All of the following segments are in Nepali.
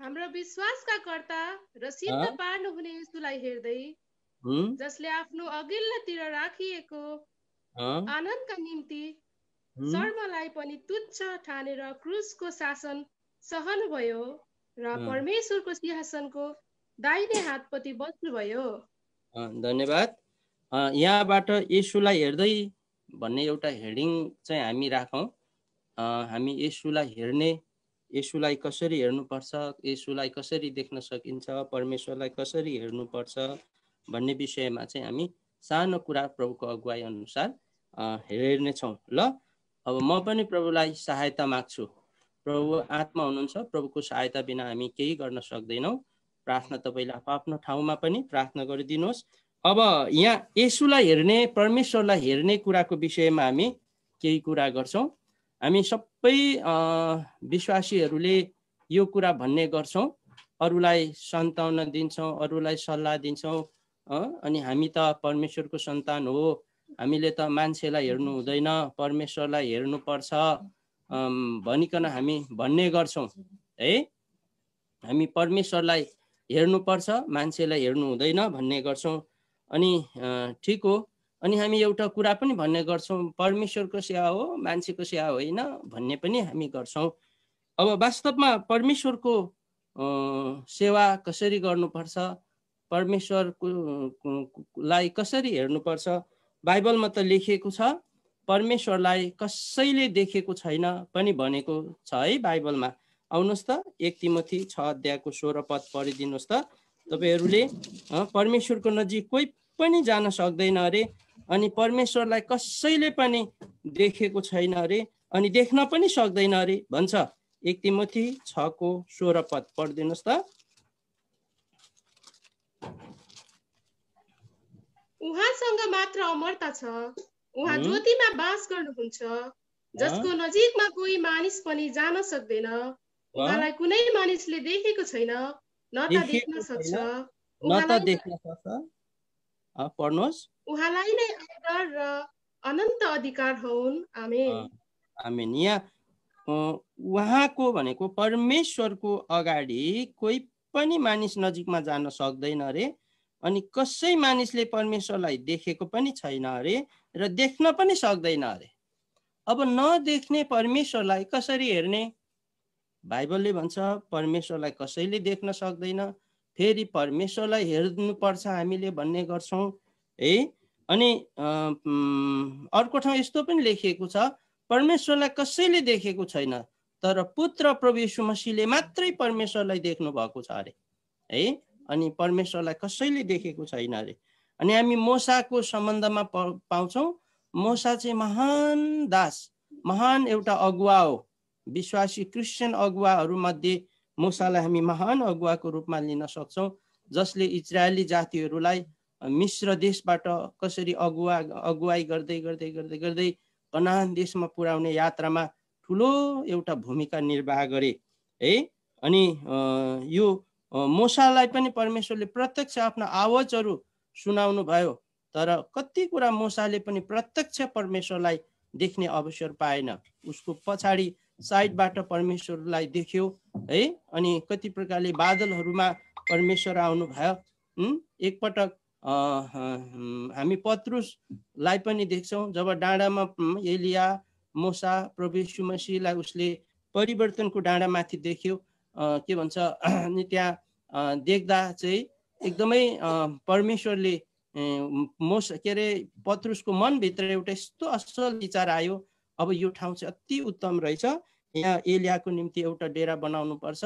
हाम्रो विश्वासका कर्ता र सिद्ध पार्नुहुने यस्तोलाई हेर्दै जसले आफ्नो अघिल्लोतिर राखिएको आनन्दका निम्ति शर्मलाई पनि तुच्छ ठानेर क्रुसको शासन सहनुभयो र परमेश्वरको सिंहासनको दाहिने हातपट्टि बस्नुभयो धन्यवाद यहाँबाट यसुलाई हेर्दै भन्ने एउटा हेडिङ चाहिँ हामी राखौँ हामी यसुलाई हेर्ने यसुलाई कसरी हेर्नुपर्छ यसुलाई कसरी देख्न सकिन्छ परमेश्वरलाई कसरी हेर्नुपर्छ भन्ने विषयमा चाहिँ हामी सानो कुरा प्रभुको अगुवाई अनुसार हेर्नेछौँ ल अब म पनि प्रभुलाई सहायता माग्छु प्रभु आत्मा हुनुहुन्छ प्रभुको सहायता बिना हामी केही गर्न सक्दैनौँ प्रार्थना तपाईँले आफ्नो ठाउँमा पनि प्रार्थना गरिदिनुहोस् अब यहाँ यसुलाई हेर्ने परमेश्वरलाई हेर्ने कुराको विषयमा हामी केही कुरा गर्छौँ हामी सबै विश्वासीहरूले यो कुरा भन्ने गर्छौँ अरूलाई सन्ताउन दिन्छौँ अरूलाई सल्लाह दिन्छौँ अनि हामी त परमेश्वरको सन्तान हो हामीले त मान्छेलाई हेर्नु हुँदैन परमेश्वरलाई हेर्नुपर्छ भनिकन हामी भन्ने गर्छौँ है हामी परमेश्वरलाई हेर्नुपर्छ मान्छेलाई हेर्नु हुँदैन भन्ने गर्छौँ अनि ठिक हो अनि हामी एउटा कुरा पनि भन्ने गर्छौँ परमेश्वरको सेवा हो मान्छेको सेवा होइन भन्ने पनि हामी गर्छौँ अब वास्तवमा परमेश्वरको सेवा कसरी गर्नुपर्छ परमेश्वरको लाई कसरी हेर्नुपर्छ बाइबलमा त लेखिएको छ परमेश्वरलाई कसैले देखेको छैन पनि भनेको छ है बाइबलमा आउनुहोस् त एक तिमथी छ अध्यायको सोह्र पद पढिदिनुहोस् त तपाईँहरूले परमेश्वरको नजिक कोही पनि जान सक्दैन अरे अनि परमेश्वरलाई कसैले पनि देखेको छैन अरे अनि देख्न पनि सक्दैन अरे भन्छ एक तिमोथी छको सोह्र पद पढिदिनुहोस् त उहाँसँग मात्र अमरता छ उहाँ ज्योतिमा बास गर्नुहुन्छ जसको नजिकमा कोही मानिस पनि जान सक्दैन उहाँलाई कुनै मानिसले देखेको छैन न त देख्न सक्छ न त देख्न सक्छ पढ्नुहोस् उहाँलाई नै आदर र अनन्त अधिकार होउन् आमेन आमेन यहाँ उहाँको भनेको परमेश्वरको अगाडि कोही पनि मानिस नजिकमा जान सक्दैन अरे अनि कसै मानिसले परमेश्वरलाई देखेको पनि छैन अरे र देख्न पनि सक्दैन अरे अब नदेख्ने परमेश्वरलाई कसरी हेर्ने बाइबलले भन्छ परमेश्वरलाई कसैले देख्न सक्दैन फेरि परमेश्वरलाई हेर्नुपर्छ हामीले भन्ने गर्छौँ है अनि अर्को ठाउँ यस्तो पनि लेखिएको छ परमेश्वरलाई कसैले देखेको छैन तर पुत्र प्रवि मसीले मात्रै परमेश्वरलाई देख्नु भएको छ अरे है अनि परमेश्वरलाई कसैले देखेको छैन अरे अनि हामी मोसाको सम्बन्धमा पाउँछौँ मोसा चाहिँ महान दास महान एउटा अगुवा हो विश्वासी क्रिस्चियन अगुवाहरूमध्ये मुसालाई हामी महान अगुवाको रूपमा लिन सक्छौँ जसले इजरायली जातिहरूलाई मिश्र देशबाट कसरी अगुवा अगुवाई गर्दै गर्दै गर्दै गर्दै कनान देशमा पुर्याउने यात्रामा ठुलो एउटा भूमिका निर्वाह गरे है अनि यो मोसालाई पनि परमेश्वरले प्रत्यक्ष आफ्ना आवाजहरू सुनाउनु भयो तर कति कुरा मोसाले पनि प्रत्यक्ष परमेश्वरलाई देख्ने अवसर पाएन उसको पछाडि साइडबाट परमेश्वरलाई देख्यो है अनि कति प्रकारले बादलहरूमा परमेश्वर आउनुभयो एकपटक हामी पत्रुसलाई पनि देख्छौँ जब डाँडामा एलिया मोसा प्रभु मसीलाई उसले परिवर्तनको डाँडामाथि देख्यो के भन्छ अनि त्यहाँ देख्दा चाहिँ एकदमै परमेश्वरले मोस के अरे पत्रुसको मनभित्र एउटा यस्तो असल विचार आयो अब यो ठाउँ चाहिँ अति उत्तम रहेछ यहाँ एलियाको निम्ति एउटा डेरा बनाउनु पर्छ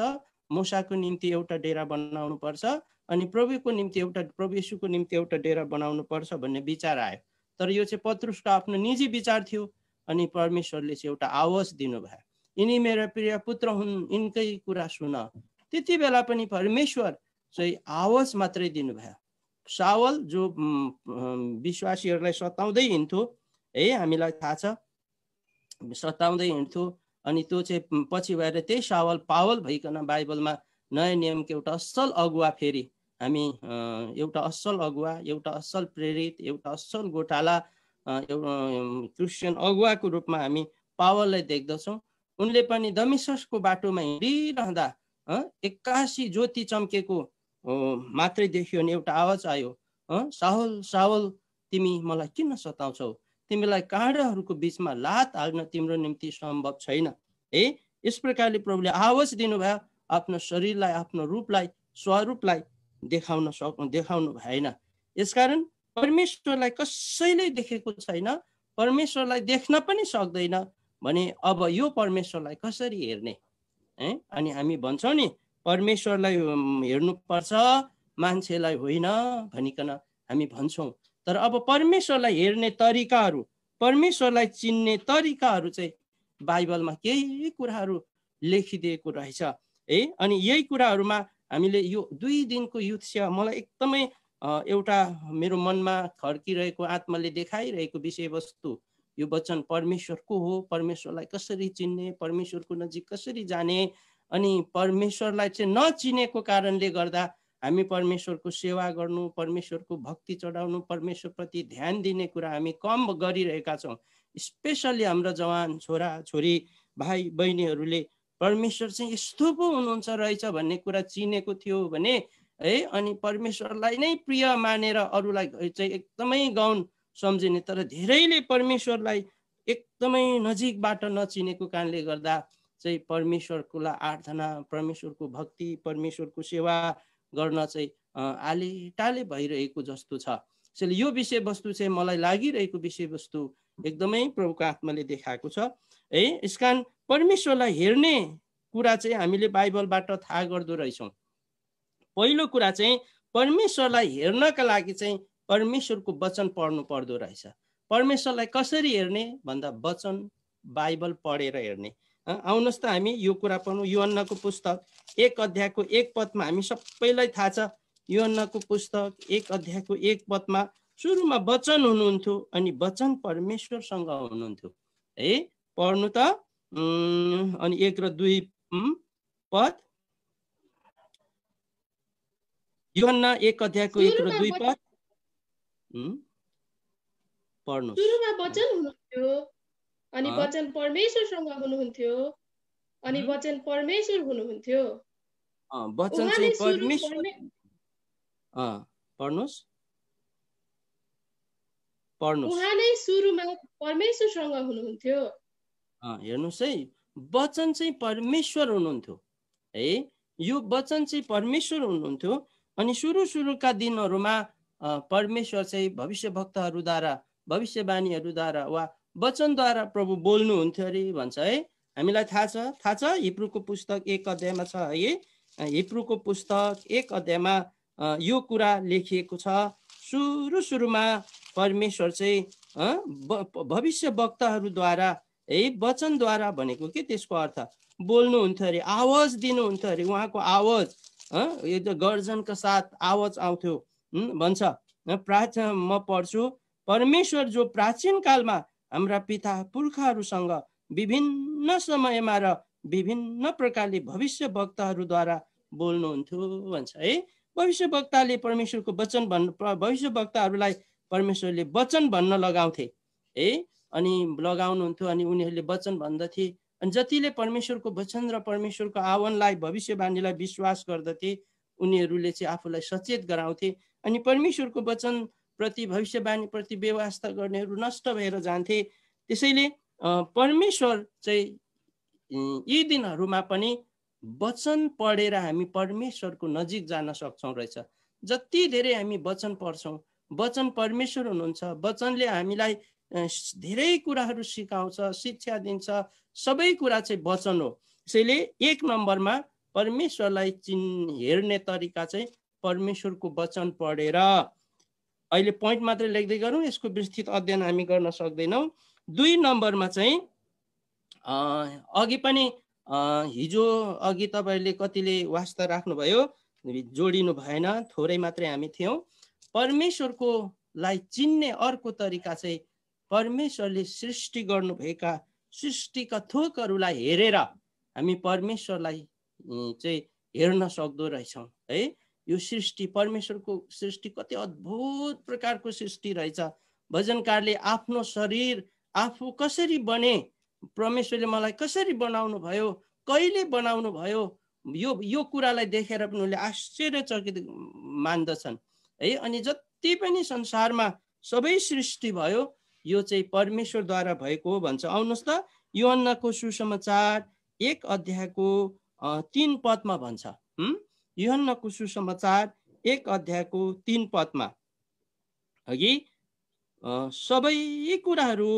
मुसाको निम्ति एउटा डेरा बनाउनु पर्छ अनि प्रभुको निम्ति एउटा प्रवेशुको निम्ति एउटा डेरा बनाउनु पर्छ भन्ने विचार आयो तर यो चाहिँ पत्रुसको आफ्नो निजी विचार थियो अनि परमेश्वरले चाहिँ एउटा आवाज दिनुभयो यिनी मेरा प्रिय पुत्र हुन् यिनकै कुरा सुन त्यति बेला पनि परमेश्वर चाहिँ आवाज मात्रै दिनुभयो सावल जो विश्वासीहरूलाई सताउँदै हिँड्थ्यो है हामीलाई थाहा छ सताउँदै हिँड्थ्यो अनि त्यो चाहिँ पछि भएर त्यही सावल पावल भइकन बाइबलमा नयाँ नियमको एउटा असल अगुवा फेरि हामी एउटा असल अगुवा एउटा असल प्रेरित एउटा असल गोठाला क्रिस्चियन अगुवाको रूपमा हामी पावललाई देख्दछौँ उनले पनि दमिसको बाटोमा हिँडिरहँदा एक्कासी ज्योति चम्केको मात्रै देखियो भने एउटा आवाज आयो साहुल साहुल तिमी मलाई किन सताउँछौ तिमीलाई काँडाहरूको बिचमा लात हाल्न तिम्रो निम्ति सम्भव छैन है यस प्रकारले प्रभुले आवाज दिनुभयो आफ्नो शरीरलाई आफ्नो रूपलाई स्वरूपलाई देखाउन सक् देखाउनु भएन यसकारण परमेश्वरलाई कसैले देखेको छैन परमेश्वरलाई देख्न पनि सक्दैन भने अब यो परमेश्वरलाई कसरी हेर्ने है अनि हामी भन्छौँ नि परमेश्वरलाई हेर्नुपर्छ मान्छेलाई होइन भनिकन हामी भन्छौँ तर अब परमेश्वरलाई हेर्ने तरिकाहरू परमेश्वरलाई चिन्ने तरिकाहरू चाहिँ बाइबलमा केही कुराहरू लेखिदिएको रहेछ है अनि यही कुराहरूमा हामीले यो दुई दिनको युथ सेवा मलाई एकदमै एउटा मेरो मनमा खड्किरहेको आत्माले देखाइरहेको विषयवस्तु यो वचन परमेश्वरको हो परमेश्वरलाई कसरी चिन्ने परमेश्वरको नजिक कसरी जाने अनि परमेश्वरलाई चाहिँ नचिनेको कारणले गर्दा हामी परमेश्वरको सेवा गर्नु परमेश्वरको भक्ति चढाउनु परमेश्वरप्रति ध्यान दिने कुरा हामी कम गरिरहेका छौँ स्पेसल्ली हाम्रो जवान छोरा छोरी भाइ बहिनीहरूले परमेश्वर चाहिँ यस्तो पो हुनुहुन्छ रहेछ भन्ने कुरा चिनेको थियो भने है अनि परमेश्वरलाई नै प्रिय मानेर अरूलाई चाहिँ एकदमै गाउन सम्झिने तर धेरैले परमेश्वरलाई एकदमै नजिकबाट नचिनेको कारणले गर्दा चाहिँ परमेश्वरको आराधना परमेश्वरको भक्ति परमेश्वरको सेवा गर्न चाहिँ आलेटाले भइरहेको जस्तो छ त्यसैले यो विषयवस्तु चाहिँ मलाई लागिरहेको विषयवस्तु एकदमै प्रभुको आत्माले देखाएको छ है यस कारण परमेश्वरलाई हेर्ने कुरा चाहिँ हामीले बाइबलबाट थाहा गर्दो रहेछौँ पहिलो कुरा चाहिँ परमेश्वरलाई हेर्नका लागि चाहिँ परमेश्वरको वचन पढ्नु पर्दो रहेछ परमेश्वरलाई कसरी हेर्ने भन्दा वचन बाइबल पढेर हेर्ने आउनुहोस् त हामी यो कुरा पढौँ यो अन्नको पुस्तक एक अध्यायको एक पदमा हामी सबैलाई थाहा छ यो अन्नको पुस्तक एक अध्यायको एक पदमा सुरुमा वचन हुनुहुन्थ्यो अनि वचन परमेश्वरसँग हुनुहुन्थ्यो है पढ्नु त अनि एक र दुई पद यो अन्न एक अध्यायको एक र दुई पद पढ्नु अनि वचन परमेश्वरसँग हुनुहुन्थ्यो अनि वचन परमेश्वर हुनुहुन्थ्यो वचन चाहिँ उहाँ नै सुरुमा परमेश्वरसँग हुनुहुन्थ्यो हेर्नुहोस् है वचन चाहिँ परमेश्वर हुनुहुन्थ्यो है यो वचन चाहिँ परमेश्वर हुनुहुन्थ्यो अनि सुरु सुरुका दिनहरूमा परमेश्वर चाहिँ भविष्य भक्तहरूद्वारा भविष्यवाणीहरूद्वारा वा वचनद्वारा प्रभु बोल्नुहुन्थ्यो अरे भन्छ है हामीलाई थाहा छ थाहा छ हिब्रूको पुस्तक एक अध्यायमा छ है हिब्रूको पुस्तक एक अध्यायमा यो कुरा लेखिएको छ सुरु सुरुमा परमेश्वर चाहिँ भविष्य वक्ताहरूद्वारा है वचनद्वारा भनेको के त्यसको अर्थ बोल्नुहुन्थ्यो अरे आवाज दिनुहुन्थ्यो अरे उहाँको आवाज यो गर्जनको साथ आवाज आउँथ्यो भन्छ प्राच म पढ्छु परमेश्वर जो प्राचीन कालमा हाम्रा पिता पुर्खाहरूसँग विभिन्न समयमा र विभिन्न प्रकारले भविष्य वक्ताहरूद्वारा बोल्नुहुन्थ्यो भन्छ है भविष्य वक्ताले परमेश्वरको वचन भन्न भविष्य वक्ताहरूलाई परमेश्वरले वचन भन्न लगाउँथे है अनि लगाउनुहुन्थ्यो अनि उनीहरूले वचन भन्दथे अनि जतिले परमेश्वरको वचन र परमेश्वरको आह्वानलाई भविष्यवाणीलाई विश्वास गर्दथे उनीहरूले चाहिँ आफूलाई सचेत गराउँथे अनि परमेश्वरको वचन प्रति भविष्यवाणी प्रति व्यवस्था गर्नेहरू नष्ट भएर जान्थे त्यसैले परमेश्वर चाहिँ यी दिनहरूमा पनि वचन पढेर हामी परमेश्वरको नजिक जान सक्छौँ रहेछ जति धेरै हामी वचन पढ्छौँ वचन परमेश्वर हुनुहुन्छ वचनले हामीलाई धेरै कुराहरू सिकाउँछ शिक्षा दिन्छ सबै कुरा चाहिँ वचन हो त्यसैले एक नम्बरमा परमेश्वरलाई चिन् हेर्ने तरिका चाहिँ परमेश्वरको वचन पढेर अहिले पोइन्ट मात्रै लेख्दै गरौँ यसको विस्तृत अध्ययन हामी गर्न सक्दैनौँ दुई नम्बरमा चाहिँ अघि पनि हिजो अघि तपाईँहरूले कतिले वास्ता राख्नुभयो जोडिनु भएन थोरै मात्रै हामी थियौँ परमेश्वरकोलाई चिन्ने अर्को तरिका चाहिँ परमेश्वरले सृष्टि गर्नुभएका सृष्टिका थोकहरूलाई हेरेर हामी परमेश्वरलाई चाहिँ हेर्न सक्दो रहेछौँ है यो सृष्टि परमेश्वरको सृष्टि कति अद्भुत प्रकारको सृष्टि रहेछ भजनकारले आफ्नो शरीर आफू कसरी बने परमेश्वरले मलाई कसरी बनाउनु भयो कहिले बनाउनु भयो यो यो कुरालाई देखेर पनि उनले आश्चर्यचकित मान्दछन् है अनि जति पनि संसारमा सबै सृष्टि भयो यो चाहिँ परमेश्वरद्वारा भएको भन्छ आउनुहोस् त यो अन्नको सुसमाचार एक अध्यायको तिन पदमा भन्छ युहन्नको सुसमाचार एक अध्यायको तिन पदमा अघि सबै कुराहरू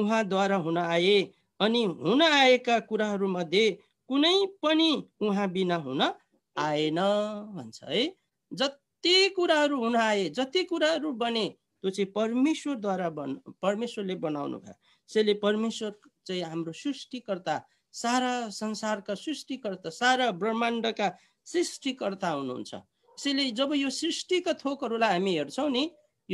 उहाँद्वारा हुन आए अनि हुन आएका कुराहरू मध्ये कुनै पनि उहाँ बिना हुन आएन भन्छ है जति कुराहरू हुन आए जति कुराहरू बने त्यो चाहिँ परमेश्वरद्वारा बन परमेश्वरले बनाउनु भयो त्यसैले परमेश्वर चाहिँ हाम्रो सृष्टिकर्ता सारा संसारका सृष्टिकर्ता सारा ब्रह्माण्डका सृष्टिकर्ता हुनुहुन्छ त्यसैले जब यो सृष्टिका थोकहरूलाई हामी हेर्छौँ नि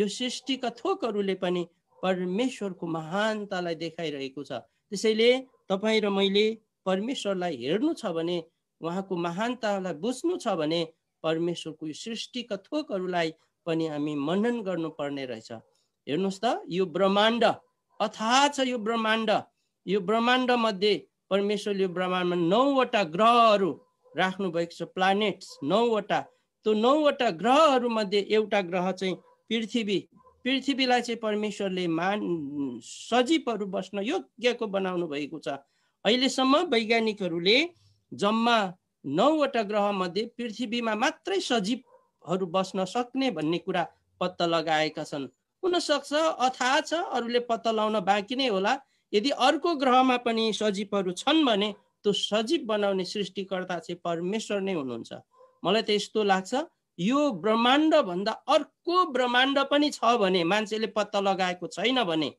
यो सृष्टिका थोकहरूले पनि परमेश्वरको महानतालाई देखाइरहेको छ त्यसैले तपाईँ र मैले परमेश्वरलाई हेर्नु छ भने उहाँको महानतालाई बुझ्नु छ भने परमेश्वरको यो सृष्टिका थोकहरूलाई पनि हामी मनन गर्नुपर्ने रहेछ हेर्नुहोस् त यो ब्रह्माण्ड अथाह छ यो ब्रह्माण्ड यो ब्रह्माण्ड मध्ये परमेश्वरले ब्रह्माण्डमा नौवटा ग्रहहरू राख्नुभएको छ प्लानेट्स नौवटा त्यो नौवटा ग्रहहरूमध्ये एउटा ग्रह चाहिँ पृथ्वी पृथ्वीलाई चाहिँ परमेश्वरले मान सजीवहरू बस्न योग्यको बनाउनु भएको छ अहिलेसम्म वैज्ञानिकहरूले जम्मा नौवटा ग्रहमध्ये पृथ्वीमा मात्रै सजीवहरू बस्न सक्ने भन्ने कुरा पत्ता लगाएका छन् हुनसक्छ अथाह छ अरूले पत्ता लगाउन बाँकी नै होला यदि अर्को ग्रहमा पनि सजीवहरू छन् भने त्यो सजीव बनाउने सृष्टिकर्ता चाहिँ परमेश्वर नै हुनुहुन्छ मलाई त यस्तो लाग्छ यो ब्रह्माण्डभन्दा अर्को ब्रह्माण्ड पनि छ भने मान्छेले पत्ता लगाएको छैन भने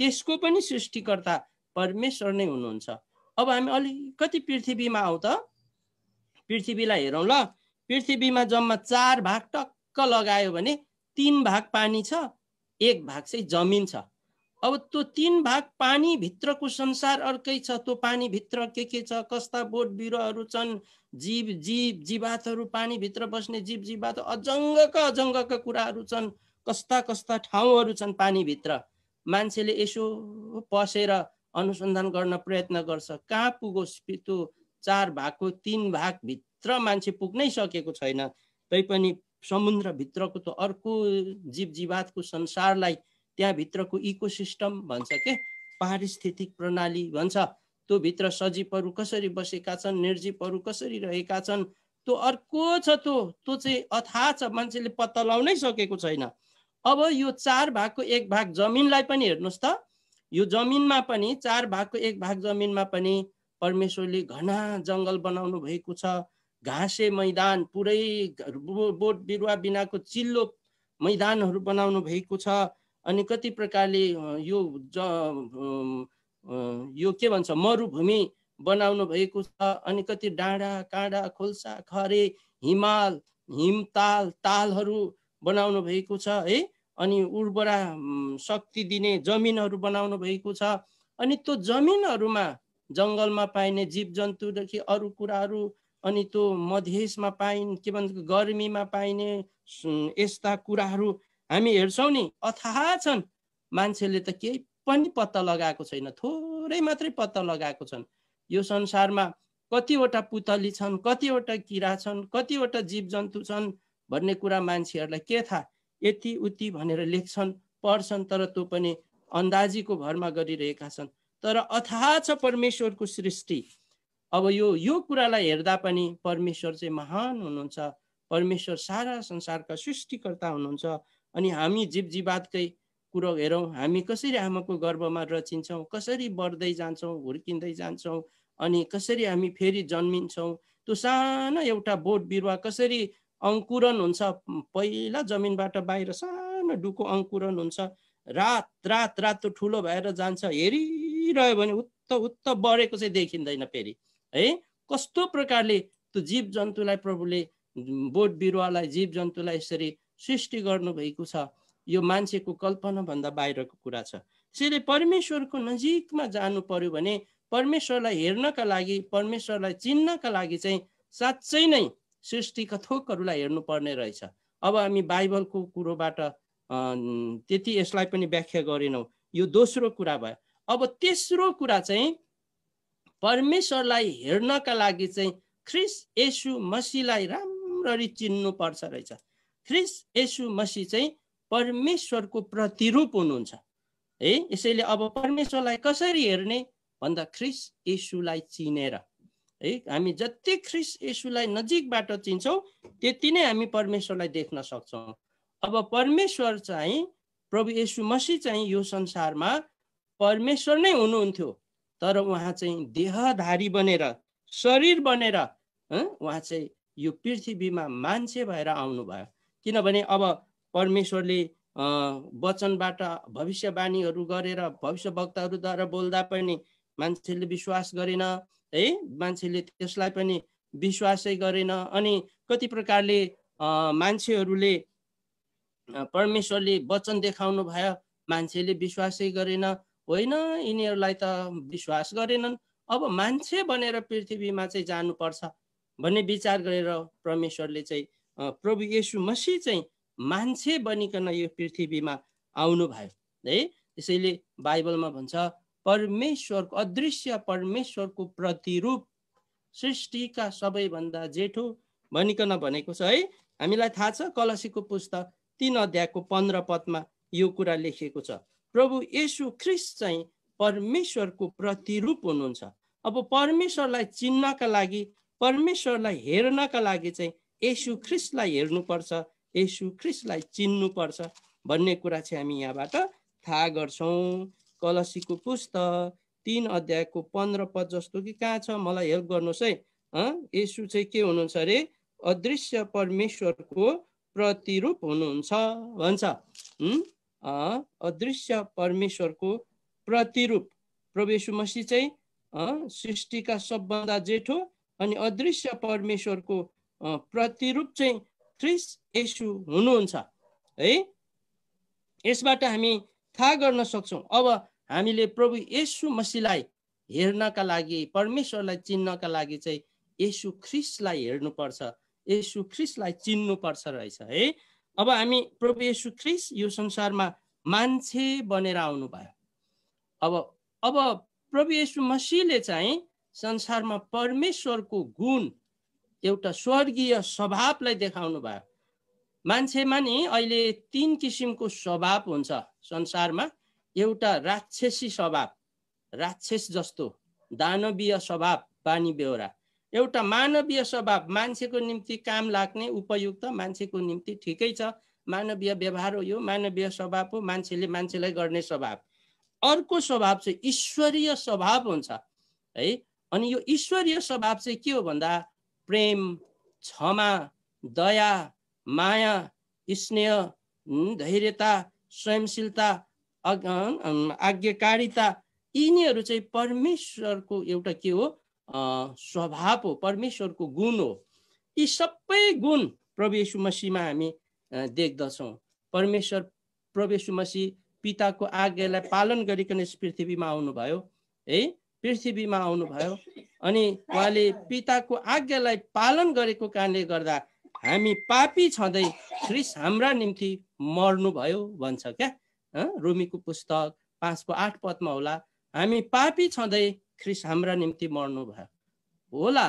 त्यसको पनि सृष्टिकर्ता परमेश्वर नै हुनुहुन्छ अब हामी अलिकति पृथ्वीमा आउँ त पृथ्वीलाई हेरौँ ल पृथ्वीमा जम्मा चार भाग टक्क लगायो भने तिन भाग पानी छ एक भाग चाहिँ जमिन छ अब त्यो तिन भाग पानीभित्रको संसार अर्कै छ त्यो पानीभित्र के के छ कस्ता बोट बिरुवाहरू छन् जीव जीव जीवातहरू पानीभित्र बस्ने जीव जीवात अजङ्गका अजङ्गका कुराहरू छन् कस्ता कस्ता ठाउँहरू छन् पानीभित्र मान्छेले यसो पसेर अनुसन्धान गर्न प्रयत्न गर्छ कहाँ पुगोस् त्यो चार भागको तिन भागभित्र मान्छे पुग्नै सकेको छैन तैपनि समुद्रभित्रको त अर्को जीव जीवातको संसारलाई त्यहाँभित्रको इकोसिस्टम भन्छ के पारिस्थितिक प्रणाली भन्छ त्यो भित्र सजीवहरू कसरी बसेका छन् निर्जीवहरू कसरी रहेका छन् त्यो अर्को छ त्यो त्यो चाहिँ अथाह छ मान्छेले पत्ता लगाउनै सकेको छैन अब यो चार भागको एक भाग जमिनलाई पनि हेर्नुहोस् त यो जमिनमा पनि चार भागको एक भाग जमिनमा पनि परमेश्वरले घना जङ्गल बनाउनु भएको छ घाँसे मैदान पुरै बोट बिरुवा बिनाको चिल्लो मैदानहरू बनाउनु भएको छ अनि कति प्रकारले यो ज यो के भन्छ मरुभूमि बनाउनु भएको छ अनि कति डाँडा काँडा खोल्सा खरे हिमाल हिमताल तालहरू बनाउनु भएको छ है अनि उर्वरा शक्ति दिने जमिनहरू बनाउनु भएको छ अनि त्यो जमिनहरूमा जङ्गलमा पाइने जीव जन्तुदेखि अरू कुराहरू अनि त्यो मधेसमा पाइने के भन्छ गर्मीमा पाइने यस्ता कुराहरू हामी हेर्छौँ नि अथाह छन् मान्छेले त केही पनि पत्ता लगाएको छैन थोरै मात्रै पत्ता लगाएको छन् यो संसारमा कतिवटा पुतली छन् कतिवटा किरा छन् कतिवटा जीव जन्तु छन् भन्ने कुरा मान्छेहरूलाई के थाहा यति उति भनेर लेख्छन् पढ्छन् तर त्यो पनि अन्दाजीको भरमा गरिरहेका छन् तर अथाह छ परमेश्वरको सृष्टि अब यो यो कुरालाई हेर्दा पनि परमेश्वर चाहिँ महान हुनुहुन्छ परमेश्वर सारा संसारका सृष्टिकर्ता हुनुहुन्छ अनि हामी जीव जीवातकै कुरो हेरौँ हामी कसरी आमाको गर्वमा रचिन्छौँ कसरी बढ्दै जान्छौँ हुर्किँदै जान्छौँ अनि कसरी हामी फेरि जन्मिन्छौँ त्यो सानो एउटा बोट बिरुवा कसरी अङ्कुरन हुन्छ पहिला जमिनबाट बाहिर सानो डुको अङ्कुरन हुन्छ रात रात रात त्यो ठुलो भएर जान्छ हेरिरह्यो भने उत्त उत्त बढेको चाहिँ देखिँदैन फेरि है कस्तो प्रकारले त्यो जीव जन्तुलाई प्रभुले बोट बिरुवालाई जीव जन्तुलाई यसरी सृष्टि गर्नुभएको छ यो मान्छेको कल्पनाभन्दा बाहिरको कुरा छ त्यसैले परमेश्वरको नजिकमा जानु पर्यो भने परमेश्वरलाई हेर्नका लागि परमेश्वरलाई चिन्नका लागि चाहिँ साँच्चै नै सृष्टिका थोकहरूलाई हेर्नुपर्ने रहेछ अब हामी बाइबलको कुरोबाट त्यति यसलाई पनि व्याख्या गरेनौँ यो दोस्रो कुरा भयो अब तेस्रो कुरा चाहिँ परमेश्वरलाई हेर्नका लागि चाहिँ ख्रिस यसु मसीलाई राम्ररी चिन्नुपर्छ रहेछ ख्रिस यसु मसी चाहिँ परमेश्वरको प्रतिरूप हुनुहुन्छ है यसैले अब परमेश्वरलाई कसरी हेर्ने भन्दा ख्रिस यसुलाई चिनेर है हामी जति ख्रिस यसुलाई नजिकबाट चिन्छौँ त्यति नै हामी परमेश्वरलाई देख्न सक्छौँ अब परमेश्वर चाहिँ प्रभु यसु मसी चाहिँ यो संसारमा परमेश्वर नै हुनुहुन्थ्यो तर उहाँ चाहिँ देहधारी बनेर शरीर बनेर उहाँ चाहिँ यो पृथ्वीमा मान्छे भएर आउनुभयो किनभने अब परमेश्वरले वचनबाट भविष्यवाणीहरू गरेर भविष्य वक्ताहरूद्वारा बोल्दा पनि मान्छेले विश्वास गरेन है मान्छेले त्यसलाई पनि विश्वासै गरेन अनि कति प्रकारले मान्छेहरूले परमेश्वरले वचन देखाउनु भयो मान्छेले विश्वासै गरेन होइन यिनीहरूलाई त विश्वास गरेनन् अब मान्छे बनेर पृथ्वीमा चाहिँ जानुपर्छ भन्ने विचार गरेर परमेश्वरले चाहिँ प्रभु येसु मसी चाहिँ मान्छे बनिकन यो पृथ्वीमा आउनु भयो है त्यसैले बाइबलमा भन्छ परमेश्वरको अदृश्य परमेश्वरको प्रतिरूप सृष्टिका सबैभन्दा जेठो बनिकन भनेको छ है हामीलाई थाहा छ कलसीको पुस्तक तिन अध्यायको पन्ध्र पदमा यो कुरा लेखिएको छ प्रभु येसु ख्रिस चाहिँ परमेश्वरको प्रतिरूप हुनुहुन्छ अब परमेश्वरलाई चिन्नका लागि परमेश्वरलाई हेर्नका लागि चाहिँ यसु ख्रिस्टलाई हेर्नुपर्छ यसु ख्रिस्टलाई चिन्नुपर्छ भन्ने कुरा चाहिँ हामी यहाँबाट थाहा गर्छौँ कलसीको पुस्तक तिन अध्यायको पन्ध्र पद जस्तो कि कहाँ छ मलाई हेल्प गर्नुहोस् है यसु चाहिँ के हुनुहुन्छ अरे अदृश्य परमेश्वरको प्रतिरूप हुनुहुन्छ भन्छ अदृश्य परमेश्वरको प्रतिरूप प्रभु मसी चाहिँ सृष्टिका सबभन्दा जेठो अनि अदृश्य परमेश्वरको प्रतिरूप चाहिँ क्रिस यसु हुनुहुन्छ है यसबाट हामी थाहा गर्न सक्छौँ अब हामीले प्रभु यसु मसीलाई हेर्नका लागि परमेश्वरलाई चिन्नका लागि चाहिँ यसु ख्रिसलाई हेर्नुपर्छ यसु ख्रिसलाई चिन्नुपर्छ रहेछ है अब हामी प्रभु यसु ख्रिस यो संसारमा मान्छे बनेर आउनु भयो अब अब प्रभु यसु मसीले चाहिँ संसारमा परमेश्वरको गुण एउटा स्वर्गीय स्वभावलाई देखाउनु भयो मान्छेमा नि अहिले तिन किसिमको स्वभाव हुन्छ संसारमा एउटा राक्षसी स्वभाव राक्षस जस्तो दानवीय स्वभाव बानी बेहोरा एउटा मानवीय स्वभाव मान्छेको निम्ति काम लाग्ने उपयुक्त मान्छेको निम्ति ठिकै छ मानवीय व्यवहार हो यो मानवीय स्वभाव हो मान्छेले मान्छेलाई गर्ने स्वभाव अर्को स्वभाव चाहिँ ईश्वरीय स्वभाव हुन्छ है अनि यो ईश्वरीय स्वभाव चाहिँ के हो भन्दा प्रेम क्षमा दया माया स्नेह धैर्यता स्वयंशीलता आज्ञाकारिता यिनीहरू चाहिँ परमेश्वरको एउटा के हो स्वभाव हो परमेश्वरको गुण हो यी सबै गुण प्रभु मसीमा हामी देख्दछौँ परमेश्वर प्रभु मसी पिताको आज्ञालाई पालन गरिकन यस पृथ्वीमा आउनुभयो है पृथ्वीमा आउनुभयो अनि उहाँले पिताको आज्ञालाई पालन गरेको कारणले गर्दा हामी पापी छँदै ख्रिस हाम्रा निम्ति मर्नुभयो भन्छ क्या रोमीको पुस्तक पाँचको आठ पदमा होला हामी पापी छँदै ख्रिस हाम्रा निम्ति मर्नु भयो होला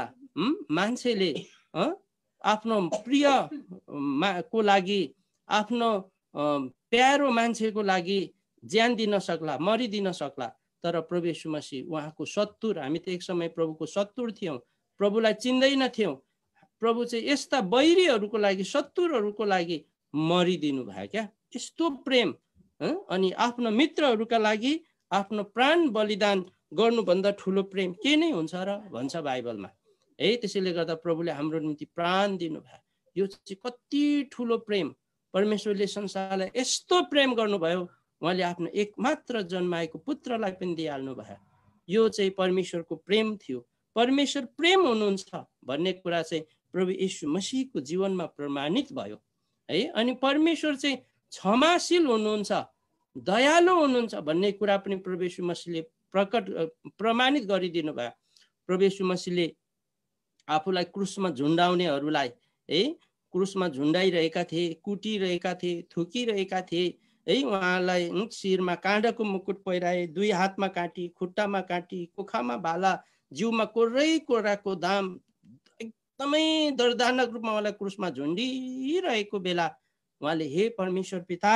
मान्छेले आफ्नो प्रिय मा को लागि आफ्नो प्यारो मान्छेको लागि ज्यान दिन सक्ला मरिदिन सक्ला तर प्रभु यशु मसी उहाँको सत्तुर हामी त एक समय प्रभुको सत्तुर थियौँ प्रभुलाई चिन्दैनथ्यौँ प्रभु चाहिँ यस्ता बैरीहरूको लागि सत्तुरहरूको लागि मरिदिनु भयो क्या यस्तो प्रेम अनि आफ्नो मित्रहरूका लागि आफ्नो प्राण बलिदान गर्नुभन्दा ठुलो प्रेम के नै हुन्छ र भन्छ बाइबलमा है त्यसैले गर्दा प्रभुले हाम्रो निम्ति प्राण दिनुभयो यो चाहिँ कति ठुलो प्रेम परमेश्वरले संसारलाई यस्तो प्रेम गर्नुभयो उहाँले आफ्नो एकमात्र जन्माएको पुत्रलाई पनि दिइहाल्नु भयो यो चाहिँ परमेश्वरको प्रेम थियो परमेश्वर प्रेम हुनुहुन्छ भन्ने कुरा चाहिँ प्रभु यशु मसीको जीवनमा प्रमाणित भयो है अनि परमेश्वर चाहिँ क्षमाशील हुनुहुन्छ दयालु हुनुहुन्छ भन्ने कुरा पनि प्रभु यशु मसीले प्रकट प्रमाणित गरिदिनु भयो प्रभु यशु मसीले आफूलाई क्रुसमा झुन्डाउनेहरूलाई है क्रुसमा झुन्डाइरहेका थिए कुटिरहेका थिए थुकिरहेका थिए है उहाँलाई शिरमा काँडाको मुकुट पहिराए दुई हातमा काँटी खुट्टामा काँटी कोखामा भाला जिउमा कोरै कोराको दाम एकदमै दर्दानक रूपमा उहाँलाई क्रुसमा झुन्डिरहेको बेला उहाँले हे परमेश्वर पिता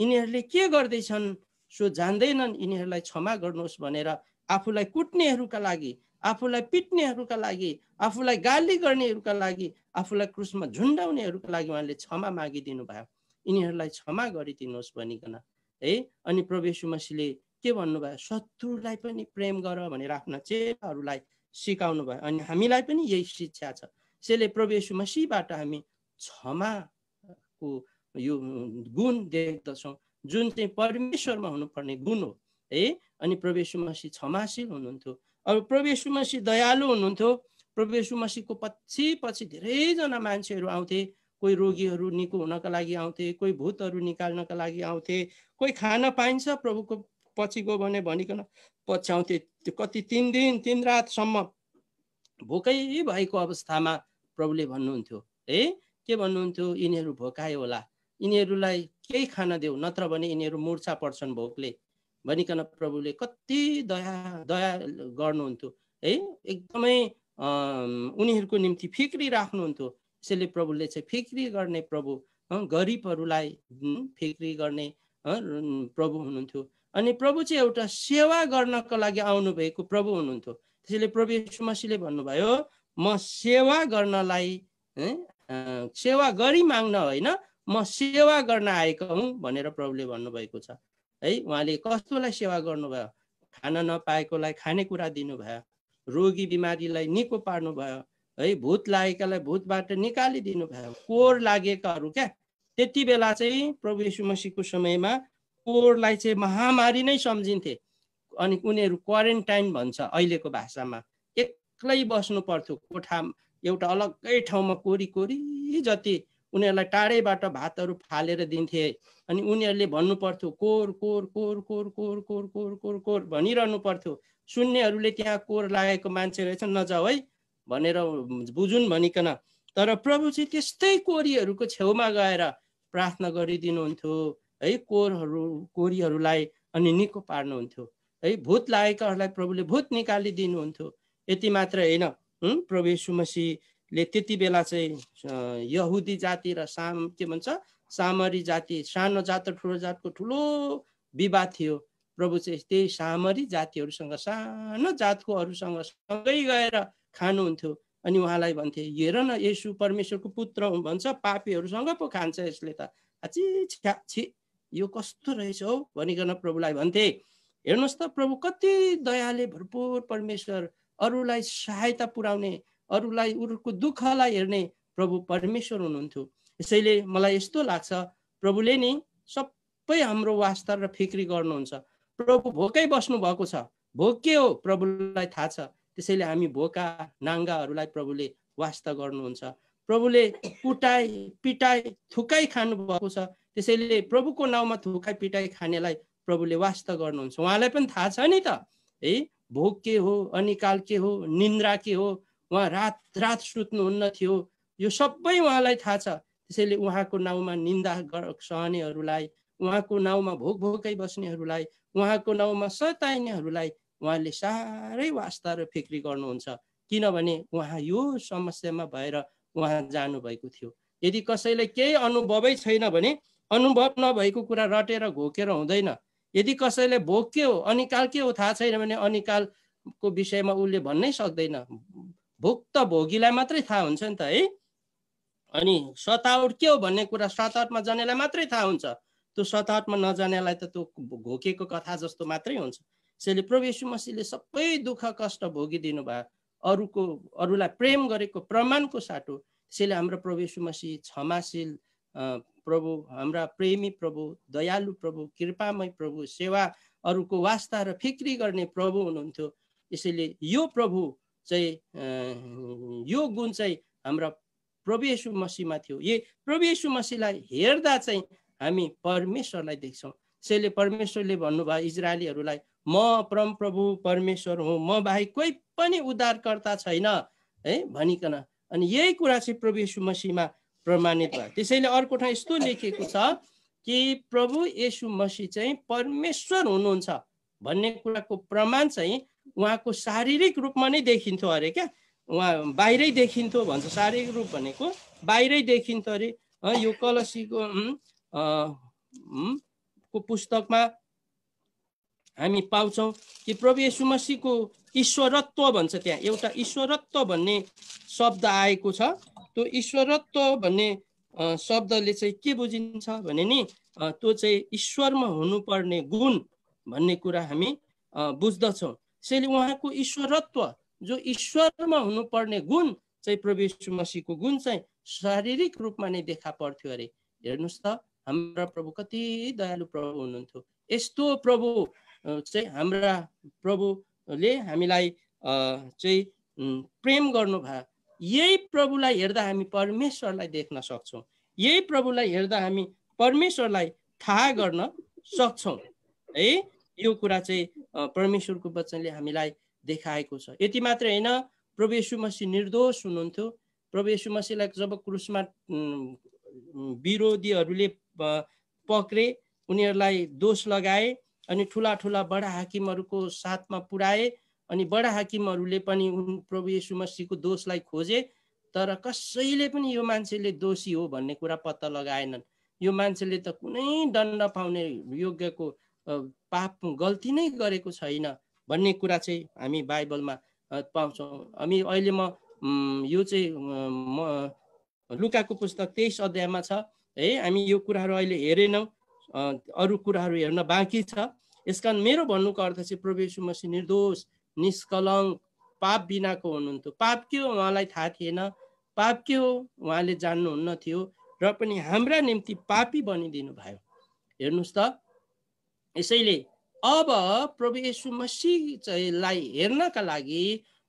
यिनीहरूले के गर्दैछन् सो जान्दैनन् यिनीहरूलाई क्षमा गर्नुहोस् भनेर आफूलाई कुट्नेहरूका लागि आफूलाई पिट्नेहरूका लागि आफूलाई गाली गर्नेहरूका लागि आफूलाई क्रुसमा झुन्डाउनेहरूका लागि उहाँले क्षमा मागिदिनु भयो यिनीहरूलाई क्षमा गरिदिनुहोस् भनिकन है अनि प्रवेशु मसीले के भन्नुभयो शत्रुलाई पनि प्रेम गर भनेर आफ्ना चेलाहरूलाई सिकाउनु भयो अनि हामीलाई पनि यही शिक्षा छ त्यसैले प्रवेशु मसीबाट हामी क्षमाको यो गुण देख्दछौँ जुन चाहिँ परमेश्वरमा हुनुपर्ने गुण हो है अनि प्रवेशु मसी क्षमाशील हुनुहुन्थ्यो अब प्रवेशु मसी दयालु हुनुहुन्थ्यो प्रवेशु मसीको पछि पछि धेरैजना मान्छेहरू आउँथे कोही रोगीहरू निको हुनका लागि आउँथे कोही भूतहरू निकाल्नका लागि आउँथे कोही खान पाइन्छ प्रभुको पछि गयो भने भनिकन पछ्याउँथे त्यो कति तिन दिन तिन रातसम्म भोकै भएको अवस्थामा प्रभुले भन्नुहुन्थ्यो है के भन्नुहुन्थ्यो यिनीहरू भोकायो होला यिनीहरूलाई केही खान देऊ नत्र भने यिनीहरू मूर्छा पर्छन् भोकले भनिकन प्रभुले कति दया दया गर्नुहुन्थ्यो है एकदमै उनीहरूको निम्ति फिक्री राख्नुहुन्थ्यो त्यसैले प्रभुले चाहिँ फिक्री गर्ने प्रभु गरिबहरूलाई फिक्री गर्ने प्रभु हुनुहुन्थ्यो अनि प्रभु चाहिँ एउटा सेवा गर्नको लागि आउनुभएको प्रभु हुनुहुन्थ्यो त्यसैले प्रभु मसीले भन्नुभयो म सेवा गर्नलाई सेवा गरी माग्न होइन म सेवा गर्न आएको हुँ भनेर प्रभुले भन्नुभएको छ है उहाँले कस्तोलाई सेवा गर्नुभयो खान नपाएकोलाई खानेकुरा दिनुभयो रोगी बिमारीलाई निको पार्नुभयो है भूत लागेकालाई भूतबाट निकालिदिनु भयो कोर लागेकाहरू क्या त्यति बेला चाहिँ प्रभु मसीको समयमा कोरलाई चाहिँ महामारी नै सम्झिन्थे अनि उनीहरू क्वारेन्टाइन भन्छ अहिलेको भाषामा एक्लै बस्नु पर्थ्यो कोठा एउटा अलग्गै ठाउँमा कोरी कोरी जति उनीहरूलाई टाढैबाट भातहरू फालेर दिन्थे अनि उनीहरूले भन्नु पर्थ्यो कोर कोर कोर कोर कोर कोर कोर कोर कोर भनिरहनु पर्थ्यो सुन्नेहरूले त्यहाँ कोर लागेको मान्छे रहेछ नजाऊ है भनेर बुझुन् भनिकन तर प्रभु चाहिँ त्यस्तै कोरीहरूको छेउमा गएर प्रार्थना गरिदिनुहुन्थ्यो है कोरहरू कोरीहरूलाई अनि निको पार्नुहुन्थ्यो है भूत लागेकाहरूलाई प्रभुले भूत निकालिदिनुहुन्थ्यो यति मात्र होइन प्रभु सुमसीले त्यति बेला चाहिँ यहुदी जाति र साम के भन्छ सामरी जाति सानो जात र ठुलो जातको ठुलो विवाद थियो प्रभु चाहिँ त्यही सामरी जातिहरूसँग सानो जातकोहरूसँग सँगै गएर खानुहुन्थ्यो अनि उहाँलाई भन्थे हेर न यसु परमेश्वरको पुत्र भन्छ पापीहरूसँग पो खान्छ यसले त छ्या छि यो कस्तो रहेछ हौ भनिकन प्रभुलाई भन्थे हेर्नुहोस् त प्रभु कति दयाले भरपुर परमेश्वर अरूलाई सहायता पुर्याउने अरूलाई उनको दुःखलाई हेर्ने प्रभु परमेश्वर हुनुहुन्थ्यो यसैले मलाई यस्तो लाग्छ प्रभुले नि सबै हाम्रो वास्ता र फिक्री गर्नुहुन्छ प्रभु भोकै बस्नु भएको छ भोक के हो प्रभुलाई थाहा छ त्यसैले हामी भोका नाङ्गाहरूलाई प्रभुले वास्ता गर्नुहुन्छ प्रभुले कुटाई पिटाई थुकाइ खानुभएको छ त्यसैले प्रभुको नाउँमा थुकाई पिटाइ खानेलाई प्रभुले वास्ता गर्नुहुन्छ उहाँलाई पनि थाहा छ नि त है भोक के हो अनिकाल के हो निन्द्रा के हो उहाँ रात रात सुत्नुहुन्न थियो यो सबै उहाँलाई थाहा छ त्यसैले उहाँको नाउँमा निन्दा सहनेहरूलाई उहाँको नाउँमा भोक भोकै बस्नेहरूलाई उहाँको नाउँमा सताइनेहरूलाई उहाँले साह्रै वास्ता र फिक्री गर्नुहुन्छ किनभने उहाँ यो समस्यामा भएर उहाँ जानुभएको थियो यदि कसैलाई केही अनुभवै छैन भने अनुभव नभएको कुरा रटेर घोकेर हुँदैन यदि कसैले भोग के हो अनिकाल के हो थाहा छैन भने अनिकालको विषयमा उसले भन्नै सक्दैन भोग त भोगीलाई मात्रै थाहा हुन्छ नि त है अनि सतावट के हो भन्ने कुरा सतावटमा जानेलाई मात्रै थाहा हुन्छ त्यो सतावटमा नजानेलाई त त्यो घोकेको कथा जस्तो मात्रै हुन्छ त्यसैले प्रभु प्रवेशु मसीले सबै दुःख कष्ट भोगिदिनु भयो अरूको अरूलाई प्रेम गरेको प्रमाणको साटो त्यसैले हाम्रो प्रभु प्रवेशु मसी क्षमाशील प्रभु हाम्रा प्रेमी प्रभु दयालु प्रभु कृपामय प्रभु सेवा अरूको वास्ता र फिक्री गर्ने प्रभु हुनुहुन्थ्यो त्यसैले यो प्रभु चाहिँ यो गुण चाहिँ हाम्रा प्रवेशु मसीमा थियो प्रभु प्रवेशु मसीलाई हेर्दा चाहिँ हामी परमेश्वरलाई देख्छौँ त्यसैले परमेश्वरले भन्नुभयो इजरायलीहरूलाई म परमप्रभु परमेश्वर हुँ म बाहेक कोही पनि उद्धारकर्ता छैन है भनिकन अनि यही कुरा चाहिँ प्रभु यशु मसीमा प्रमाणित भयो त्यसैले अर्को ठाउँ यस्तो लेखिएको छ कि प्रभु यशु मसी चाहिँ परमेश्वर हुनुहुन्छ भन्ने कुराको प्रमाण चाहिँ उहाँको शारीरिक रूपमा नै देखिन्थ्यो अरे क्या उहाँ बाहिरै देखिन्थ्यो भन्छ शारीरिक रूप भनेको बाहिरै देखिन्थ्यो अरे यो कलसीको को पुस्तकमा हामी पाउँछौँ कि प्रभु यसुमसीको ईश्वरत्व भन्छ त्यहाँ एउटा ईश्वरत्व भन्ने शब्द आएको छ त्यो ईश्वरत्व भन्ने शब्दले चाहिँ के बुझिन्छ भने नि त्यो चाहिँ ईश्वरमा हुनुपर्ने गुण भन्ने कुरा हामी बुझ्दछौँ त्यसैले उहाँको ईश्वरत्व जो ईश्वरमा हुनुपर्ने गुण चाहिँ प्रवेश मसीको गुण चाहिँ शारीरिक रूपमा नै देखा पर्थ्यो अरे हेर्नुहोस् त हाम्रा प्रभु कति दयालु प्रभु हुनुहुन्थ्यो यस्तो प्रभु चाहिँ हाम्रा प्रभुले हामीलाई चाहिँ प्रेम गर्नुभयो यही प्रभुलाई हेर्दा हामी परमेश्वरलाई देख्न सक्छौँ यही प्रभुलाई हेर्दा हामी परमेश्वरलाई थाहा गर्न सक्छौँ है यो कुरा चाहिँ परमेश्वरको वचनले हामीलाई देखाएको छ यति मात्र होइन प्रभु यशु मसी निर्दोष हुनुहुन्थ्यो प्रभु यशु मसीलाई जब क्रुसमा विरोधीहरूले पक्रे उनीहरूलाई दोष लगाए अनि ठुला ठुला बडा हाकिमहरूको साथमा पुऱ्याए अनि बडा हाकिमहरूले पनि उन प्रभु यीशु मसीको दोषलाई खोजे तर कसैले पनि यो मान्छेले दोषी हो भन्ने कुरा पत्ता लगाएनन् यो मान्छेले त कुनै दण्ड पाउने योग्यको पाप गल्ती नै गरेको छैन भन्ने कुरा चाहिँ हामी बाइबलमा पाउँछौँ हामी अहिले म यो चाहिँ म लुकाको पुस्तक तेइस अध्यायमा छ है हामी यो कुराहरू अहिले हेरेनौँ अरू कुराहरू हेर्न बाँकी छ यस कारण मेरो भन्नुको अर्थ चाहिँ प्रवेशु मसी निर्दोष निष्कलङ्क पाप बिनाको हुनुहुन्थ्यो पाप के हो उहाँलाई थाहा थिएन पाप के हो उहाँले जान्नुहुन्न थियो र पनि हाम्रा निम्ति पापी बनिदिनु भयो हेर्नुहोस् त यसैले अब प्रभु यशु मसीलाई हेर्नका लागि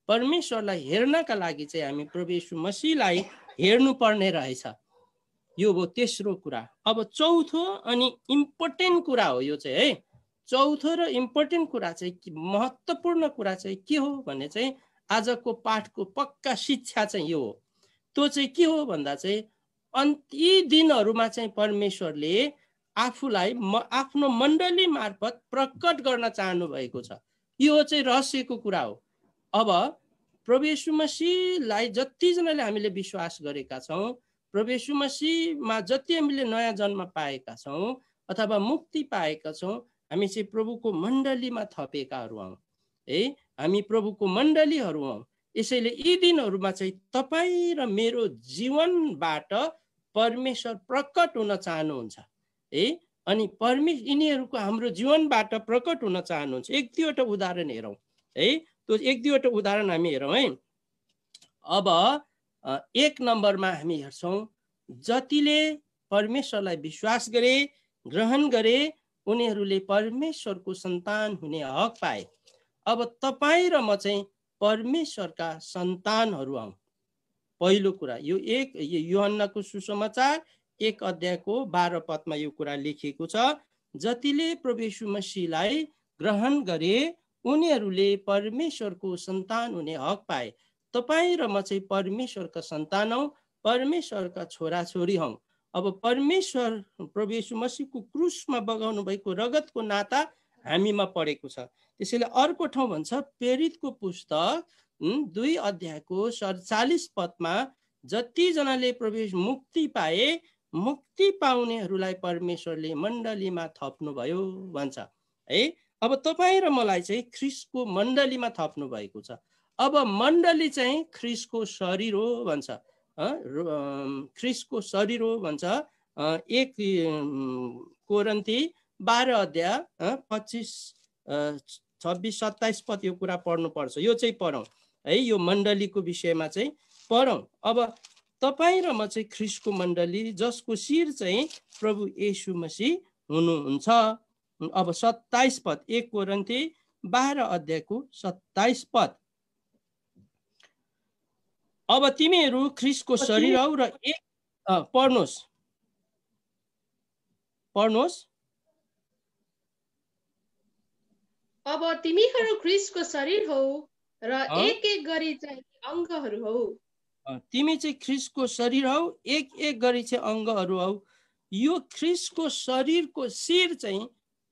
परमेश्वरलाई हेर्नका लागि चाहिँ हामी प्रभु यशु मसीलाई हेर्नुपर्ने रहेछ यो भयो तेस्रो कुरा अब चौथो अनि इम्पोर्टेन्ट कुरा हो यो चाहिँ है चौथो र इम्पोर्टेन्ट कुरा चाहिँ महत्त्वपूर्ण कुरा चाहिँ के हो भने चाहिँ आजको पाठको पक्का शिक्षा चाहिँ यो हो त्यो चाहिँ के हो भन्दा चाहिँ अन्ति दिनहरूमा चाहिँ परमेश्वरले आफूलाई म आफ्नो मण्डली मार्फत प्रकट गर्न चाहनु भएको छ यो चाहिँ रहस्यको कुरा हो अब प्रवेशु मसीलाई जतिजनाले हामीले विश्वास गरेका छौँ प्रभु मसीमा जति हामीले नयाँ जन्म पाएका छौँ अथवा मुक्ति पाएका छौँ हामी चाहिँ प्रभुको मण्डलीमा थपेकाहरू हौँ है हामी प्रभुको मण्डलीहरू हौँ यसैले यी दिनहरूमा चाहिँ तपाईँ र मेरो जीवनबाट परमेश्वर प्रकट हुन चाहनुहुन्छ है अनि परमेश यिनीहरूको हाम्रो जीवनबाट प्रकट हुन चाहनुहुन्छ एक दुईवटा उदाहरण हेरौँ है त्यो एक दुईवटा उदाहरण हामी हेरौँ है अब एक नम्बरमा हामी हेर्छौँ जतिले परमेश्वरलाई विश्वास गरे ग्रहण गरे उनीहरूले परमेश्वरको सन्तान हुने हक पाए अब तपाईँ र म चाहिँ परमेश्वरका सन्तानहरू आउँ पहिलो कुरा यो एक योहन्नाको सुसमाचार एक अध्यायको बाह्र पदमा यो कुरा लेखिएको छ जतिले प्रवेशु मसीलाई ग्रहण गरे उनीहरूले परमेश्वरको सन्तान हुने हक पाए तपाईँ र म चाहिँ परमेश्वरका सन्तान हौ परमेश्वरका छोरी हौ अब परमेश्वर प्रभु मसीको क्रुसमा बगाउनु भएको रगतको नाता हामीमा पढेको छ त्यसैले अर्को ठाउँ भन्छ प्रेरितको पुस्तक दुई अध्यायको सडचालिस पदमा जतिजनाले प्रवेश मुक्ति पाए मुक्ति पाउनेहरूलाई परमेश्वरले मण्डलीमा थप्नुभयो भन्छ है अब तपाईँ र मलाई चाहिँ ख्रिसको मण्डलीमा थप्नु भएको छ अब मण्डली चाहिँ ख्रिसको शरीर हो भन्छ ख्रिसको शरीर हो भन्छ एक कोरन्ती बाह्र अध्याय पच्चिस छब्बिस सत्ताइस पद यो कुरा पढ्नुपर्छ यो चाहिँ पढौँ है यो मण्डलीको विषयमा चाहिँ पढौँ अब तपाईँ र म चाहिँ ख्रिसको मण्डली जसको शिर चाहिँ प्रभु येसु मसी हुनुहुन्छ अब सत्ताइस पद एक कोरन्थे बाह्र अध्यायको सत्ताइस पद अब तिमीहरू ख्रिसको शरीर हौ र एक पढ्नुहोस् पढ्नुहोस् अब तिमीहरू ख्रिसको शरीर हौ र एक एक गरी चाहिँ अङ्गहरू हौ तिमी चाहिँ ख्रिसको शरीर हौ एक एक गरी चाहिँ अङ्गहरू हौ यो ख्रिसको शरीरको शिर चाहिँ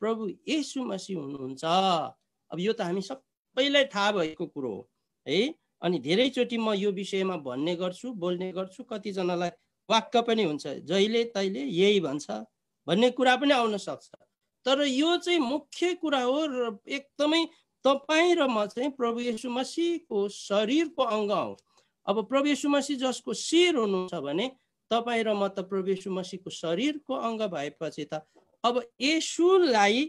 प्रभु येसु मसी हुनुहुन्छ अब यो त हामी सबैलाई थाहा भएको कुरो हो है अनि धेरैचोटि म यो विषयमा भन्ने गर्छु बोल्ने गर्छु कतिजनालाई वाक्य पनि हुन्छ जहिले तैले यही भन्छ भन्ने कुरा पनि आउन सक्छ तर यो चाहिँ मुख्य कुरा हो र एकदमै तपाईँ र म चाहिँ प्रभु यशु मसीको शरीरको अङ्ग हो अब प्रभु यशु मसी जसको शिर हुनुहुन्छ भने तपाईँ र म त प्रभु यशु मसीको शरीरको अङ्ग भएपछि त अब यसुलाई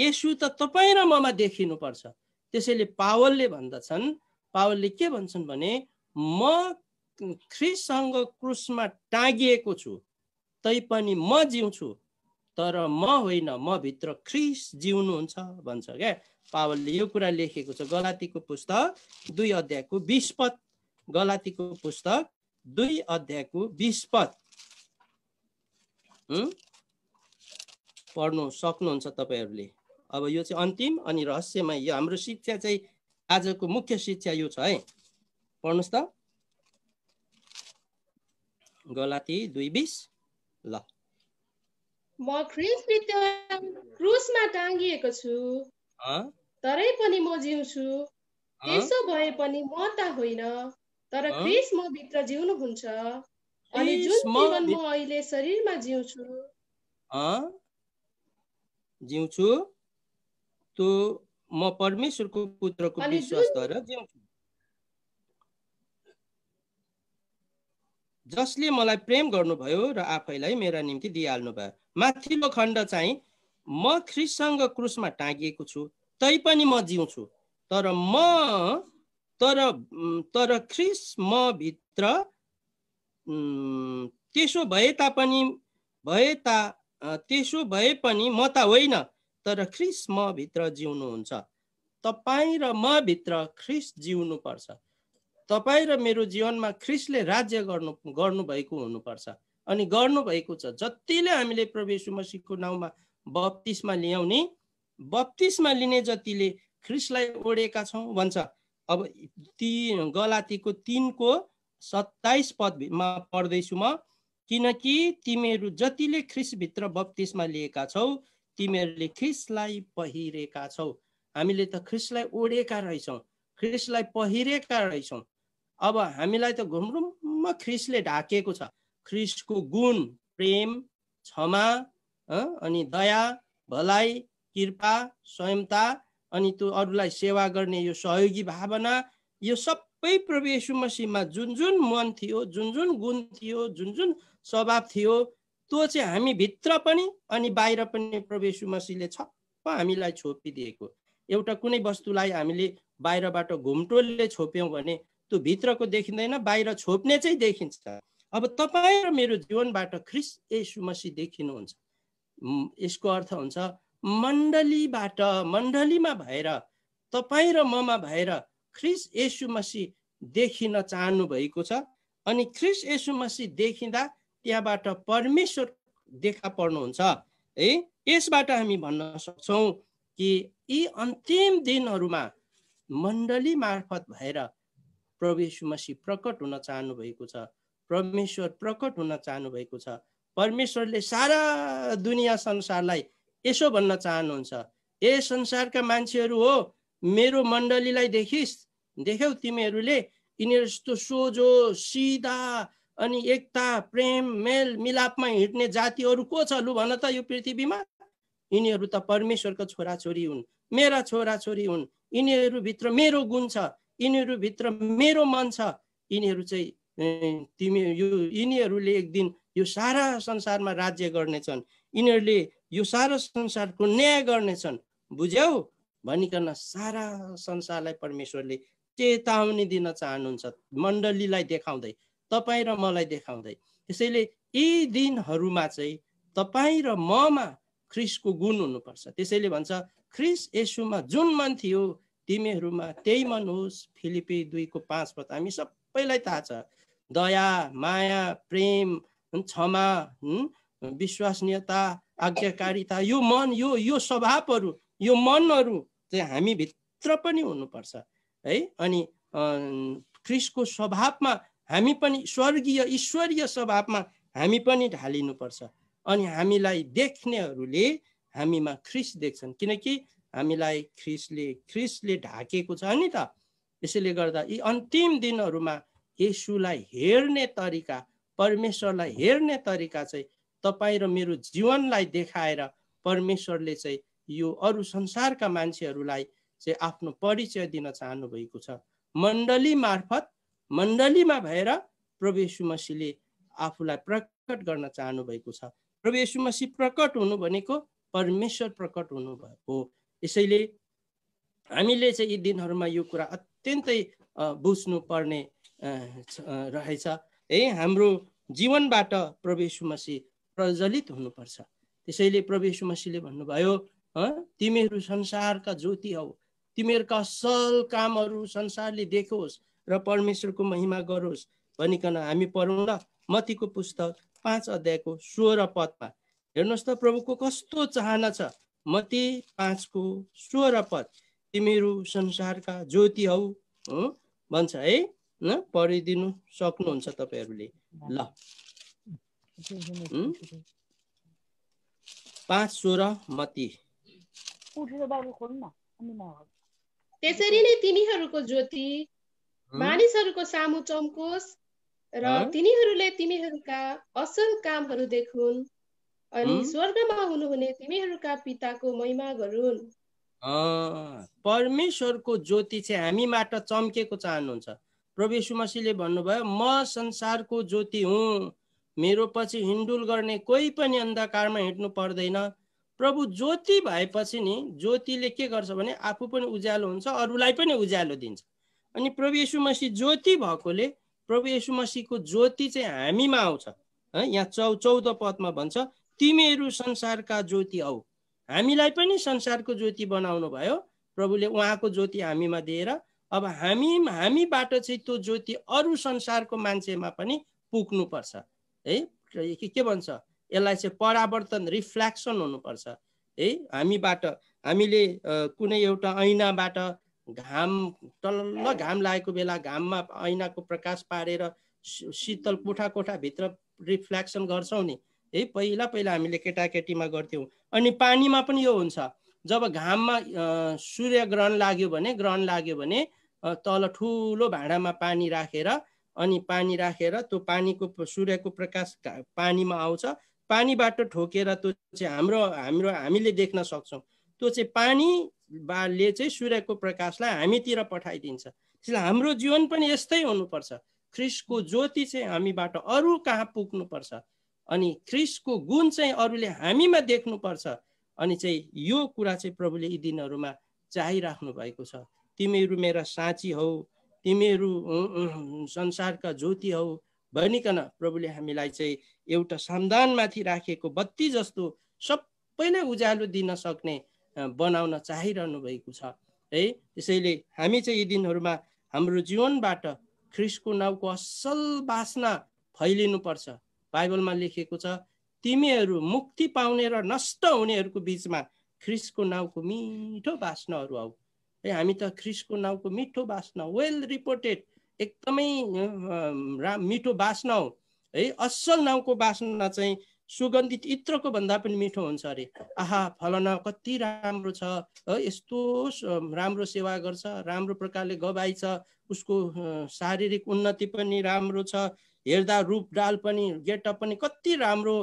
यसु त तपाईँ र ममा देखिनुपर्छ त्यसैले पावलले भन्दछन् पावलले के भन्छन् भने म ख्रिससँग क्रुसमा टाँगिएको छु तैपनि म जिउँछु तर म होइन म भित्र ख्रिस जिउनुहुन्छ भन्छ क्या पावलले यो कुरा लेखेको छ गलातीको पुस्तक दुई अध्यायको विस्पत गलातीको पुस्तक दुई अध्यायको विस्पत पढ्नु सक्नुहुन्छ तपाईँहरूले अब यो चाहिँ अन्तिम अनि रहस्यमा यो हाम्रो शिक्षा चाहिँ आजको मुख्य शिक्षा यो छ है पढ्नुहोस् त गलाती दुई बिस ल म क्रुसमा टाङ्गिएको छु तरै पनि म जिउँछु यसो भए पनि म त होइन तर क्रिस म भित्र जिउनुहुन्छ अनि जुन जीवन म अहिले शरीरमा जिउँछु जिउँछु त्यो म परमेश्वरको पुत्रको विश्वासद्वारा जिउँछु जसले मलाई प्रेम गर्नुभयो र आफैलाई मेरा निम्ति दिइहाल्नु भयो माथिल्लो खण्ड चाहिँ म ख्रिससँग क्रुसमा टाँगिएको छु तैपनि म जिउँछु तर म तर तर ख्रिस म भित्र त्यसो भए तापनि भए ता त्यसो भए पनि म त होइन तर ख्रिस म भित्र जिउनुहुन्छ तपाईँ र म भित्र ख्रिस पर्छ तपाईँ र मेरो जीवनमा ख्रिसले राज्य गर्नु गर्नुभएको हुनुपर्छ अनि गर्नुभएको छ जतिले हामीले प्रवेशु मसीको नाउँमा बत्तिसमा ल्याउने बत्तिसमा लिने जतिले ख्रिसलाई ओढेका छौँ भन्छ अब ती गलातीको तिनको सत्ताइस पदमा पढ्दैछु म किनकि तिमीहरू जतिले ख्रिसभित्र बत्तिसमा लिएका छौ तिमीहरूले ख्रिसलाई पहिरेका छौ हामीले त ख्रिसलाई ओढेका रहेछौँ ख्रिसलाई पहिरेका रहेछौँ अब हामीलाई त घुम्रुम्म ख्रिसले ढाकेको छ ख्रिसको गुण प्रेम क्षमा अनि दया भलाइ कृपा स्वयंता अनि त्यो अरूलाई सेवा गर्ने यो सहयोगी भावना यो सबै प्रवेशु मसीमा जुन जुन मन थियो जुन जुन गुण थियो जुन जुन स्वभाव थियो त्यो चाहिँ हामी भित्र पनि अनि बाहिर पनि प्रवेशु मसीले छप्प हामीलाई छोपिदिएको एउटा कुनै वस्तुलाई हामीले बाहिरबाट घुम्टोले छोप्यौँ भने त्यो भित्रको देखिँदैन बाहिर छोप्ने चाहिँ देखिन्छ अब तपाईँ र मेरो जीवनबाट ख्रिस यसु मसी देखिनुहुन्छ यसको अर्थ हुन्छ मण्डलीबाट मण्डलीमा भएर तपाईँ र ममा भएर ख्रिस यसु मसी देखिन चाहनु भएको छ अनि ख्रिस यसु मसी देखिँदा त्यहाँबाट परमेश्वर देखा पर्नुहुन्छ है यसबाट हामी भन्न सक्छौँ कि यी अन्तिम दिनहरूमा मण्डली मार्फत भएर प्रवेशु मसी प्रकट हुन चाहनुभएको छ परमेश्वर प्रकट हुन चाहनुभएको छ परमेश्वरले सारा दुनियाँ संसारलाई यसो भन्न चाहनुहुन्छ ए संसारका मान्छेहरू हो मेरो मण्डलीलाई देखिस् देख्यौ तिमीहरूले यिनीहरू यस्तो सोझो सिधा अनि एकता प्रेम मेल मिलापमा हिँड्ने जातिहरू को छ लु भन त यो पृथ्वीमा यिनीहरू त परमेश्वरको छोराछोरी हुन् मेरा छोराछोरी हुन् यिनीहरूभित्र मेरो गुण छ यिनीहरूभित्र मेरो मन छ यिनीहरू चाहिँ तिमी यो यिनीहरूले एक दिन यो सारा संसारमा राज्य गर्नेछन् यिनीहरूले यो सारा संसारको न्याय गर्नेछन् बुझ्यौ भनिकन सारा संसारलाई परमेश्वरले चेतावनी दिन चाहनुहुन्छ मण्डलीलाई देखाउँदै दे। तपाईँ र मलाई देखाउँदै त्यसैले यी दिनहरूमा चाहिँ तपाईँ र ममा ख्रिसको गुण हुनुपर्छ त्यसैले भन्छ ख्रिस यसुमा जुन मन थियो तिमीहरूमा त्यही मन होस् फिलिपी दुईको पाँच पद हामी सबैलाई थाहा छ दया माया प्रेम क्षमा विश्वसनीयता आज्ञाकारिता यो मन यो यो स्वभावहरू यो मनहरू चाहिँ हामीभित्र पनि हुनुपर्छ है अनि ख्रिसको स्वभावमा हामी पनि स्वर्गीय ईश्वरीय स्वभावमा हामी पनि ढालिनुपर्छ अनि हामीलाई देख्नेहरूले हामीमा ख्रिस देख्छन् किनकि हामीलाई ख्रिसले ख्रिसले ढाकेको छ नि त यसैले गर्दा यी अन्तिम दिनहरूमा यसुलाई हेर्ने तरिका परमेश्वरलाई हेर्ने तरिका चाहिँ तपाईँ र मेरो जीवनलाई देखाएर परमेश्वरले चाहिँ यो अरू संसारका मान्छेहरूलाई चाहिँ आफ्नो परिचय दिन चाहनुभएको छ मण्डली मार्फत मण्डलीमा भएर प्रभु आफूलाई प्रकट गर्न चाहनु भएको छ प्रभु मसी प्रकट हुनु भनेको परमेश्वर प्रकट हुनुभएको यसैले हामीले चाहिँ यी दिनहरूमा यो कुरा अत्यन्तै बुझ्नु पर्ने रहेछ है हाम्रो जीवनबाट प्रभु मसी प्रज्वलित हुनुपर्छ त्यसैले प्रभु मसीले भन्नुभयो तिमीहरू संसारका ज्योति हौ तिमीहरूका असल कामहरू संसारले देखोस् र परमेश्वरको महिमा गरोस् भनिकन हामी पढौँ न मतीको पुस्तक पाँच अध्यायको स्वर पदमा हेर्नुहोस् त प्रभुको कस्तो चाहना छ मती पाँचको स्वर पद तिमीहरू संसारका ज्योति हौ भन्छ है न पढिदिनु सक्नुहुन्छ तपाईँहरूले ल पाँच सोह्र मती त्यसरी नै तिमीहरूको ज्योति मानिसहरूको सामु चम्कोस् र तिनीहरूले तिमीहरूका असल कामहरू देखुन् अनि स्वर्गमा हुनुहुने तिमीहरूका पिताको महिमा गरून् परमेश्वरको ज्योति चाहिँ हामीबाट चम्केको चाहनुहुन्छ प्रभु मसीले भन्नुभयो म संसारको ज्योति हुँ मेरो पछि हिन्डुल गर्ने कोही पनि अन्धकारमा हिँड्नु पर्दैन प्रभु ज्योति भएपछि नि ज्योतिले के गर्छ भने आफू पनि उज्यालो हुन्छ अरूलाई पनि उज्यालो दिन्छ अनि प्रभु यशु मसी ज्योति भएकोले प्रभु यशु मसीको ज्योति चाहिँ हामीमा आउँछ है यहाँ चौ चौध पदमा भन्छ तिमीहरू संसारका ज्योति आऊ हामीलाई पनि संसारको ज्योति बनाउनु भयो प्रभुले उहाँको ज्योति हामीमा दिएर अब हामी हामीबाट चाहिँ त्यो ज्योति अरू संसारको मान्छेमा पनि पुग्नुपर्छ है के भन्छ यसलाई चाहिँ परावर्तन रिफ्ल्याक्सन हुनुपर्छ है हामीबाट हामीले कुनै एउटा ऐनाबाट घाम तल्ल घाम लागेको बेला घाममा ऐनाको प्रकाश पारेर शीतल कोठा कोठाभित्र रिफ्लेक्सन गर्छौँ नि है पहिला पहिला हामीले केटाकेटीमा गर्थ्यौँ अनि पानीमा पनि यो हुन्छ जब घाममा सूर्य ग्रहण लाग्यो भने ग्रहण लाग्यो भने तल ठुलो भाँडामा पानी राखेर अनि पानी राखेर त्यो पानीको सूर्यको प्रकाश पानीमा आउँछ पानीबाट ठोकेर त्यो चाहिँ हाम्रो हाम्रो हामीले देख्न सक्छौँ त्यो चाहिँ पानी बाले चाहिँ सूर्यको प्रकाशलाई हामीतिर पठाइदिन्छ त्यसले हाम्रो जीवन पनि यस्तै हुनुपर्छ ख्रिसको ज्योति चाहिँ हामीबाट अरू कहाँ पुग्नुपर्छ अनि ख्रिसको गुण चाहिँ अरूले हामीमा देख्नुपर्छ अनि चाहिँ यो कुरा चाहिँ प्रभुले यी दिनहरूमा चाहिराख्नु भएको छ तिमीहरू मेरा साँची हौ तिमीहरू संसारका ज्योति हौ भनिकन प्रभुले हामीलाई चाहिँ एउटा सन्धानमाथि राखेको बत्ती जस्तो सबैलाई उज्यालो दिन सक्ने बनाउन चाहिरहनु भएको छ है त्यसैले हामी चाहिँ यी दिनहरूमा हाम्रो जीवनबाट ख्रिसको नाउँको असल बासना फैलिनुपर्छ बाइबलमा लेखिएको छ तिमीहरू मुक्ति पाउने र नष्ट हुनेहरूको बिचमा ख्रिसको नाउँको मिठो बास्नाहरू आऊ है हामी त ख्रिसको नाउँको मिठो बास्ना वेल रिपोर्टेड एकदमै रा मिठो बास्ना हो है असल नाउँको बास्ना चाहिँ सुगन्धित इत्रको भन्दा पनि मिठो हुन्छ अरे आहा फलना कति राम्रो छ यस्तो राम्रो सेवा गर्छ राम्रो प्रकारले गवाई छ उसको शारीरिक उन्नति पनि राम्रो छ हेर्दा रूप डाल पनि गेटअप पनि कति राम्रो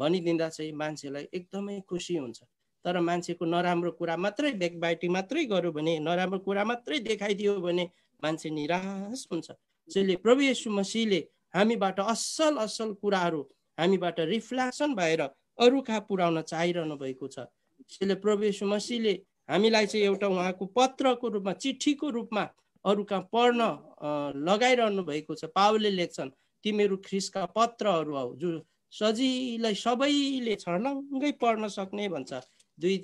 भनिदिँदा चाहिँ मान्छेलाई एकदमै खुसी हुन्छ तर मान्छेको नराम्रो कुरा मात्रै ब्याकबाइटी मात्रै गर्यो भने नराम्रो कुरा मात्रै देखाइदियो भने मान्छे निराश हुन्छ त्यसैले प्रभु यशु मसीले हामीबाट असल असल कुराहरू हामीबाट रिफ्लेक्सन भएर अरू कहाँ पुर्याउन चाहिरहनु भएको छ त्यसैले प्रवेश मसीले हामीलाई चाहिँ एउटा उहाँको पत्रको रूपमा चिठीको रूपमा अरू कहाँ पढ्न लगाइरहनु भएको छ पावले लेख्छन् तिमीहरू ख्रिसका पत्रहरू हौ जो सजिलै सबैले छर्लङ्गै पढ्न सक्ने भन्छ दुई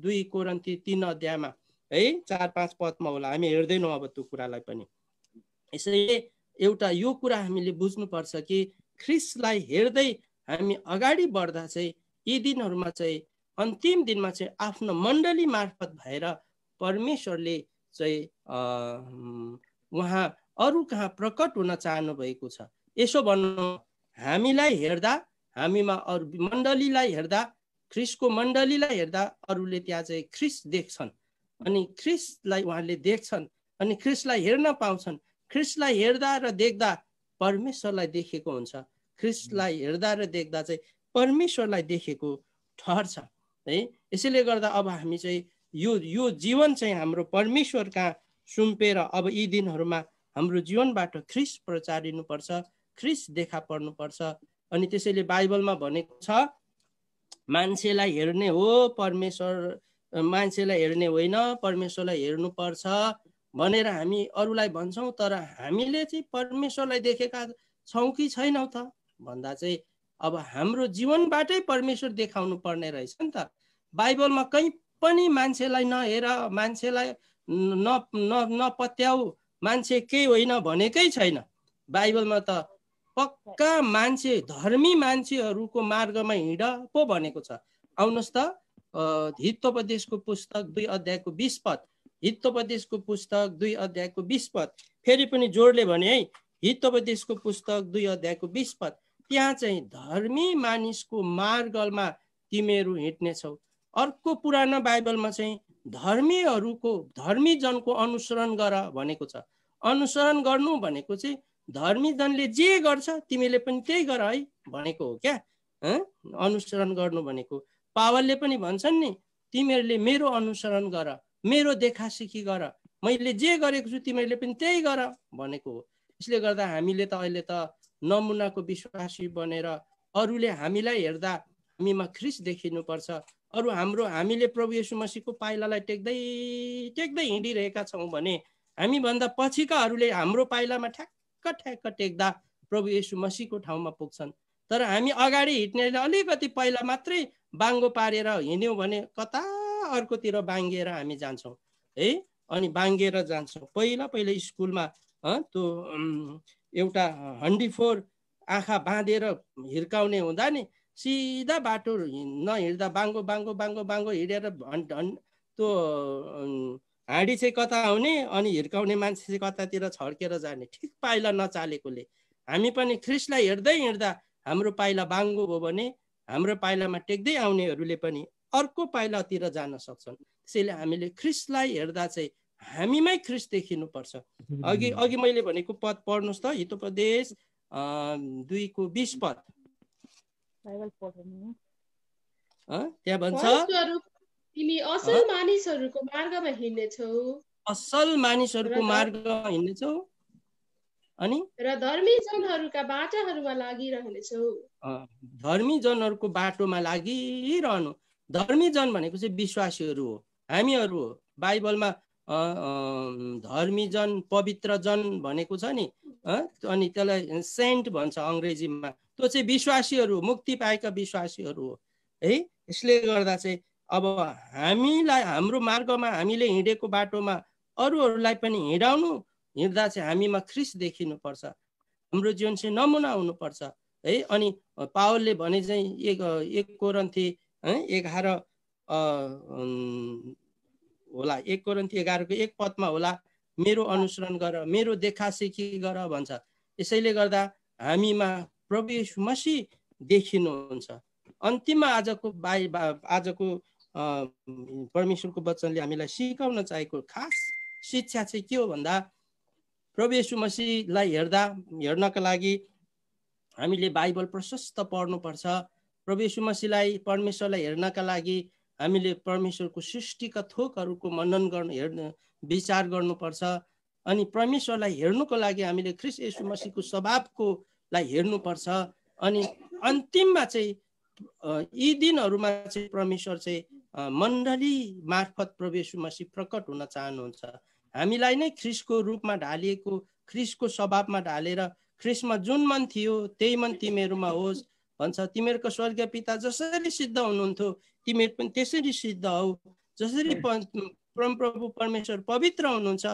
दुई कोरन्ती तिन अध्यायमा है चार पाँच पदमा होला हामी हेर्दैनौँ अब त्यो कुरालाई पनि यसैले एउटा यो कुरा हामीले बुझ्नुपर्छ कि ख्रिसलाई हेर्दै हामी अगाडि बढ्दा चाहिँ यी दिनहरूमा चाहिँ अन्तिम दिनमा चाहिँ आफ्नो मण्डली मार्फत भएर परमेश्वरले चाहिँ उहाँ अरू कहाँ प्रकट हुन चाहनु भएको छ यसो भन्नु हामीलाई हेर्दा हामीमा अरू मण्डलीलाई हेर्दा ख्रिसको मण्डलीलाई हेर्दा अरूले त्यहाँ चाहिँ ख्रिस देख्छन् अनि ख्रिसलाई उहाँले देख्छन् अनि ख्रिसलाई हेर्न पाउँछन् ख्रिसलाई हेर्दा र देख्दा परमेश्वरलाई देखेको हुन्छ ख्रिस्टलाई हेर्दा र देख्दा चाहिँ परमेश्वरलाई देखेको ठहर छ है यसैले गर्दा अब हामी चाहिँ यो यो जीवन चाहिँ हाम्रो परमेश्वर कहाँ सुम्पेर अब यी दिनहरूमा हाम्रो जीवनबाट ख्रिस प्रचारिनुपर्छ ख्रिस देखा पर्नुपर्छ अनि त्यसैले बाइबलमा भनेको छ मान्छेलाई हेर्ने हो परमेश्वर मान्छेलाई हेर्ने होइन परमेश्वरलाई हेर्नुपर्छ भनेर हामी अरूलाई भन्छौँ तर हामीले चाहिँ परमेश्वरलाई देखेका छौँ कि छैनौँ त भन्दा चाहिँ अब हाम्रो जीवनबाटै परमेश्वर देखाउनु पर्ने रहेछ नि त बाइबलमा कहीँ पनि मान्छेलाई नहेर मान्छेलाई न नपत्याउ मान्छे केही होइन भनेकै छैन बाइबलमा त पक्का मान्छे धर्मी मान्छेहरूको मार्गमा हिँड पो भनेको छ आउनुहोस् त हितोपदेशको पुस्तक दुई अध्यायको बिस पद हितोपदेशको पुस्तक दुई अध्यायको बिस पद फेरि पनि जोडले भने है हितोपदेशको पुस्तक दुई अध्यायको बिस पद त्यहाँ चाहिँ धर्मी मानिसको मार्गलमा तिमीहरू हिँड्नेछौ अर्को पुरानो बाइबलमा चाहिँ धर्मीहरूको धर्मी जनको अनुसरण गर भनेको छ अनुसरण गर्नु भनेको चाहिँ धर्मी जनले जे गर्छ तिमीले पनि त्यही गर है भनेको हो क्या अनुसरण गर्नु भनेको पावलले पनि भन्छन् नि तिमीहरूले मेरो अनुसरण गर मेरो देखासिखी गर मैले जे गरेको छु तिमीहरूले पनि त्यही गर भनेको हो यसले गर्दा हामीले त अहिले त नमुनाको विश्वासी बनेर अरूले हामीलाई हेर्दा हामीमा ख्रिस देखिनुपर्छ अरू हाम्रो हामीले प्रभु यसु मसीको पाइलालाई टेक्दै टेक्दै हिँडिरहेका छौँ भने हामीभन्दा पछिकाहरूले हाम्रो पाइलामा ठ्याक्क ठ्याक्क टेक्दा प्रभु यसु मसीको ठाउँमा पुग्छन् तर हामी अगाडि हिँड्नेले अलिकति पहिला मात्रै बाङ्गो पारेर हिँड्यौँ भने कता अर्कोतिर बाङ्गिएर हामी जान्छौँ है अनि बाङ्गिएर जान्छौँ पहिला पहिला स्कुलमा त्यो एउटा हन्डी फोर आँखा बाँधेर हिर्काउने हुँदा नि सिधा बाटो नहिँड्दा बाङ्गो बाङ्गो बाङ्गो बाङ्गो हिँडेर त्यो हाँडी चाहिँ कता आउने अनि हिर्काउने मान्छे चाहिँ कतातिर छड्केर जाने ठिक पाइला नचालेकोले हामी पनि ख्रिसलाई हेर्दै हिँड्दा हाम्रो पाइला बाङ्गो हो भने हाम्रो पाइलामा टेक्दै आउनेहरूले पनि अर्को पाइलातिर जान सक्छन् त्यसैले हामीले ख्रिसलाई हेर्दा चाहिँ हामीमै क्रिस देखिनुपर्छ अघि अघि मैले भनेको पद पढ्नुहोस् त हितोपदेश दुईको बिस पद त्यहाँ भन्छ असल मानिसहरूको मार्गमा हिँड्नेछौ असल मानिसहरूको मार्गमा हिँड्नेछौ अनि र धर्मी जनहरूका बाटाहरूमा लागिरहनेछौ धर्मी जनहरूको बाटोमा लागिरहनु धर्मी जन भनेको चाहिँ विश्वासीहरू हो हामीहरू हो बाइबलमा धर्मी जन पवित्र जन भनेको छ नि अनि त्यसलाई सेन्ट भन्छ अङ्ग्रेजीमा त्यो चाहिँ विश्वासीहरू मुक्ति पाएका विश्वासीहरू हो है यसले गर्दा चाहिँ अब हामीलाई हाम्रो मार्गमा हामीले हिँडेको बाटोमा अरूहरूलाई पनि हिँडाउनु हिँड्दा चाहिँ हामीमा ख्रिस देखिनुपर्छ हाम्रो जीवन चाहिँ नमुना हुनुपर्छ है अनि पावलले भने चाहिँ एक एक कोरन्थी है एघार होला एक कोरन्थी एघारको एक पदमा होला मेरो अनुसरण गर मेरो देखासेखी गर भन्छ यसैले गर्दा हामीमा प्रवेश मसी देखिनुहुन्छ अन्तिममा आजको बाई आजको परमेश्वरको वचनले हामीलाई सिकाउन चाहेको खास शिक्षा चाहिँ के हो भन्दा प्रवेशु मसीलाई हेर्दा हेर्नका लागि हामीले बाइबल प्रशस्त पढ्नुपर्छ प्रवेशु मसीलाई परमेश्वरलाई हेर्नका लागि हामीले परमेश्वरको सृष्टिका थोकहरूको मनन गर्नु हेर्न विचार गर्नुपर्छ अनि परमेश्वरलाई हेर्नुको लागि हामीले ख्रिस यसु मसीको स्वभावकोलाई हेर्नुपर्छ अनि अन्तिममा चाहिँ यी दिनहरूमा चाहिँ परमेश्वर चाहिँ मण्डली मार्फत प्रवेश मसी प्रकट हुन चाहनुहुन्छ हामीलाई नै ख्रिसको रूपमा ढालिएको ख्रिसको स्वभावमा ढालेर ख्रिसमा जुन मन थियो त्यही मन तिमीहरूमा होस् भन्छ तिमीहरूको स्वर्गीय पिता जसरी सिद्ध हुनुहुन्थ्यो तिमीहरू पनि त्यसरी सिद्ध हौ जसरी प्रभु परमेश्वर पवित्र हुनुहुन्छ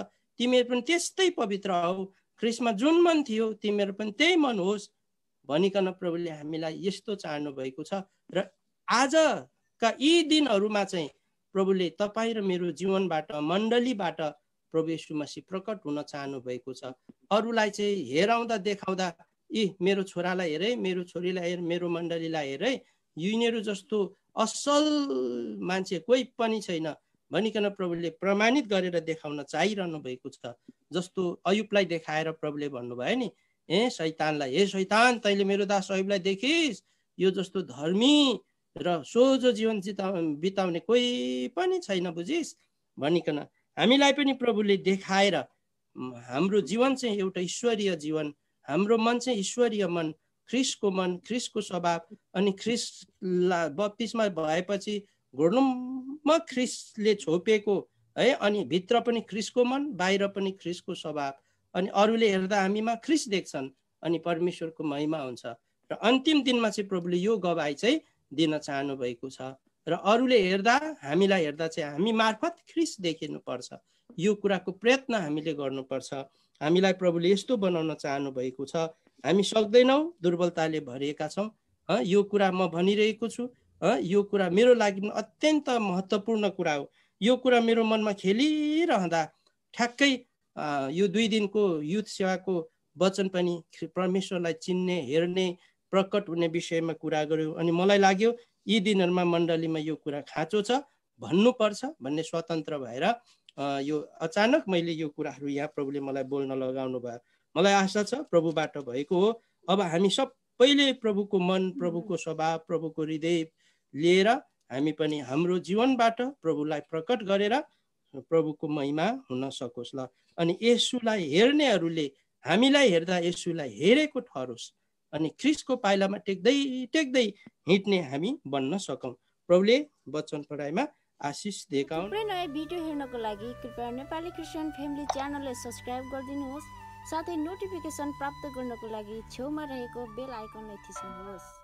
तिमीहरू पनि त्यस्तै पवित्र हौ क्रिस्टमा जुन मन थियो तिमीहरू पनि त्यही मन होस् भनिकन प्रभुले हामीलाई यस्तो चाहनु भएको छ र आजका यी दिनहरूमा चाहिँ प्रभुले तपाईँ र मेरो जीवनबाट मण्डलीबाट प्रभु यशु प्रकट हुन चाहनु भएको छ अरूलाई चाहिँ हेराउँदा देखाउँदा यी मेरो छोरालाई हेरेँ मेरो छोरीलाई हेर मेरो मण्डलीलाई हेरेँ यिनीहरू जस्तो असल मान्छे कोही पनि छैन भनिकन प्रभुले प्रमाणित गरेर देखाउन चाहिरहनु भएको छ जस्तो अयुबलाई देखाएर प्रभुले भन्नुभयो नि ए सैतानलाई हे सैतान तैँले मेरो दास अयुबलाई देखिस् यो जस्तो धर्मी र सोझो जीवन जिता बिताउने कोही पनि छैन बुझिस् भनिकन हामीलाई पनि प्रभुले देखाएर हाम्रो जीवन चाहिँ एउटा ईश्वरीय जीवन हाम्रो मन चाहिँ ईश्वरीय मन ख्रिसको मन ख्रिसको स्वभाव अनि ख्रिस बत्तिसमा भएपछि घुर्नुमा ख्रिसले छोपेको है अनि भित्र पनि ख्रिसको मन बाहिर पनि ख्रिसको स्वभाव अनि अरूले हेर्दा हामीमा ख्रिस देख्छन् अनि परमेश्वरको महिमा हुन्छ र अन्तिम दिनमा चाहिँ प्रभुले यो गवाई चाहिँ दिन चाहनुभएको छ र अरूले हेर्दा हामीलाई हेर्दा चाहिँ हामी मार्फत ख्रिस देखिनुपर्छ यो कुराको प्रयत्न हामीले गर्नुपर्छ हामीलाई प्रभुले यस्तो बनाउन चाहनु भएको छ हामी सक्दैनौँ दुर्बलताले भरिएका छौँ यो कुरा म भनिरहेको छु यो कुरा मेरो लागि पनि अत्यन्त महत्त्वपूर्ण कुरा हो यो कुरा मेरो मनमा खेलिरहँदा ठ्याक्कै यो दुई दिनको युथ सेवाको वचन पनि परमेश्वरलाई चिन्ने हेर्ने प्रकट हुने विषयमा कुरा गर्यो अनि मलाई लाग्यो यी दिनहरूमा मण्डलीमा यो कुरा खाँचो छ भन्नुपर्छ भन्ने स्वतन्त्र भएर यो अचानक मैले यो कुराहरू यहाँ प्रभुले मलाई बोल्न लगाउनु भयो मलाई आशा छ प्रभुबाट भएको हो अब हामी सबैले प्रभुको मन प्रभुको स्वभाव प्रभुको हृदय लिएर हामी पनि हाम्रो जीवनबाट प्रभुलाई प्रकट गरेर प्रभुको महिमा हुन सकोस् ल अनि यसुलाई हेर्नेहरूले हामीलाई हेर्दा यसुलाई हेरेको ठहरोस् अनि ख्रिसको पाइलामा टेक्दै टेक्दै हिँड्ने हामी बन्न सकौँ प्रभुले वचन पढाइमा आशिष देकाउ थुप्रै नयाँ भिडियो हेर्नको लागि कृपया नेपाली क्रिस्चियन फ्यामिली च्यानललाई सब्सक्राइब गरिदिनुहोस् साथै नोटिफिकेसन प्राप्त गर्नको लागि छेउमा रहेको बेल आइकनलाई थिच्नुहोस्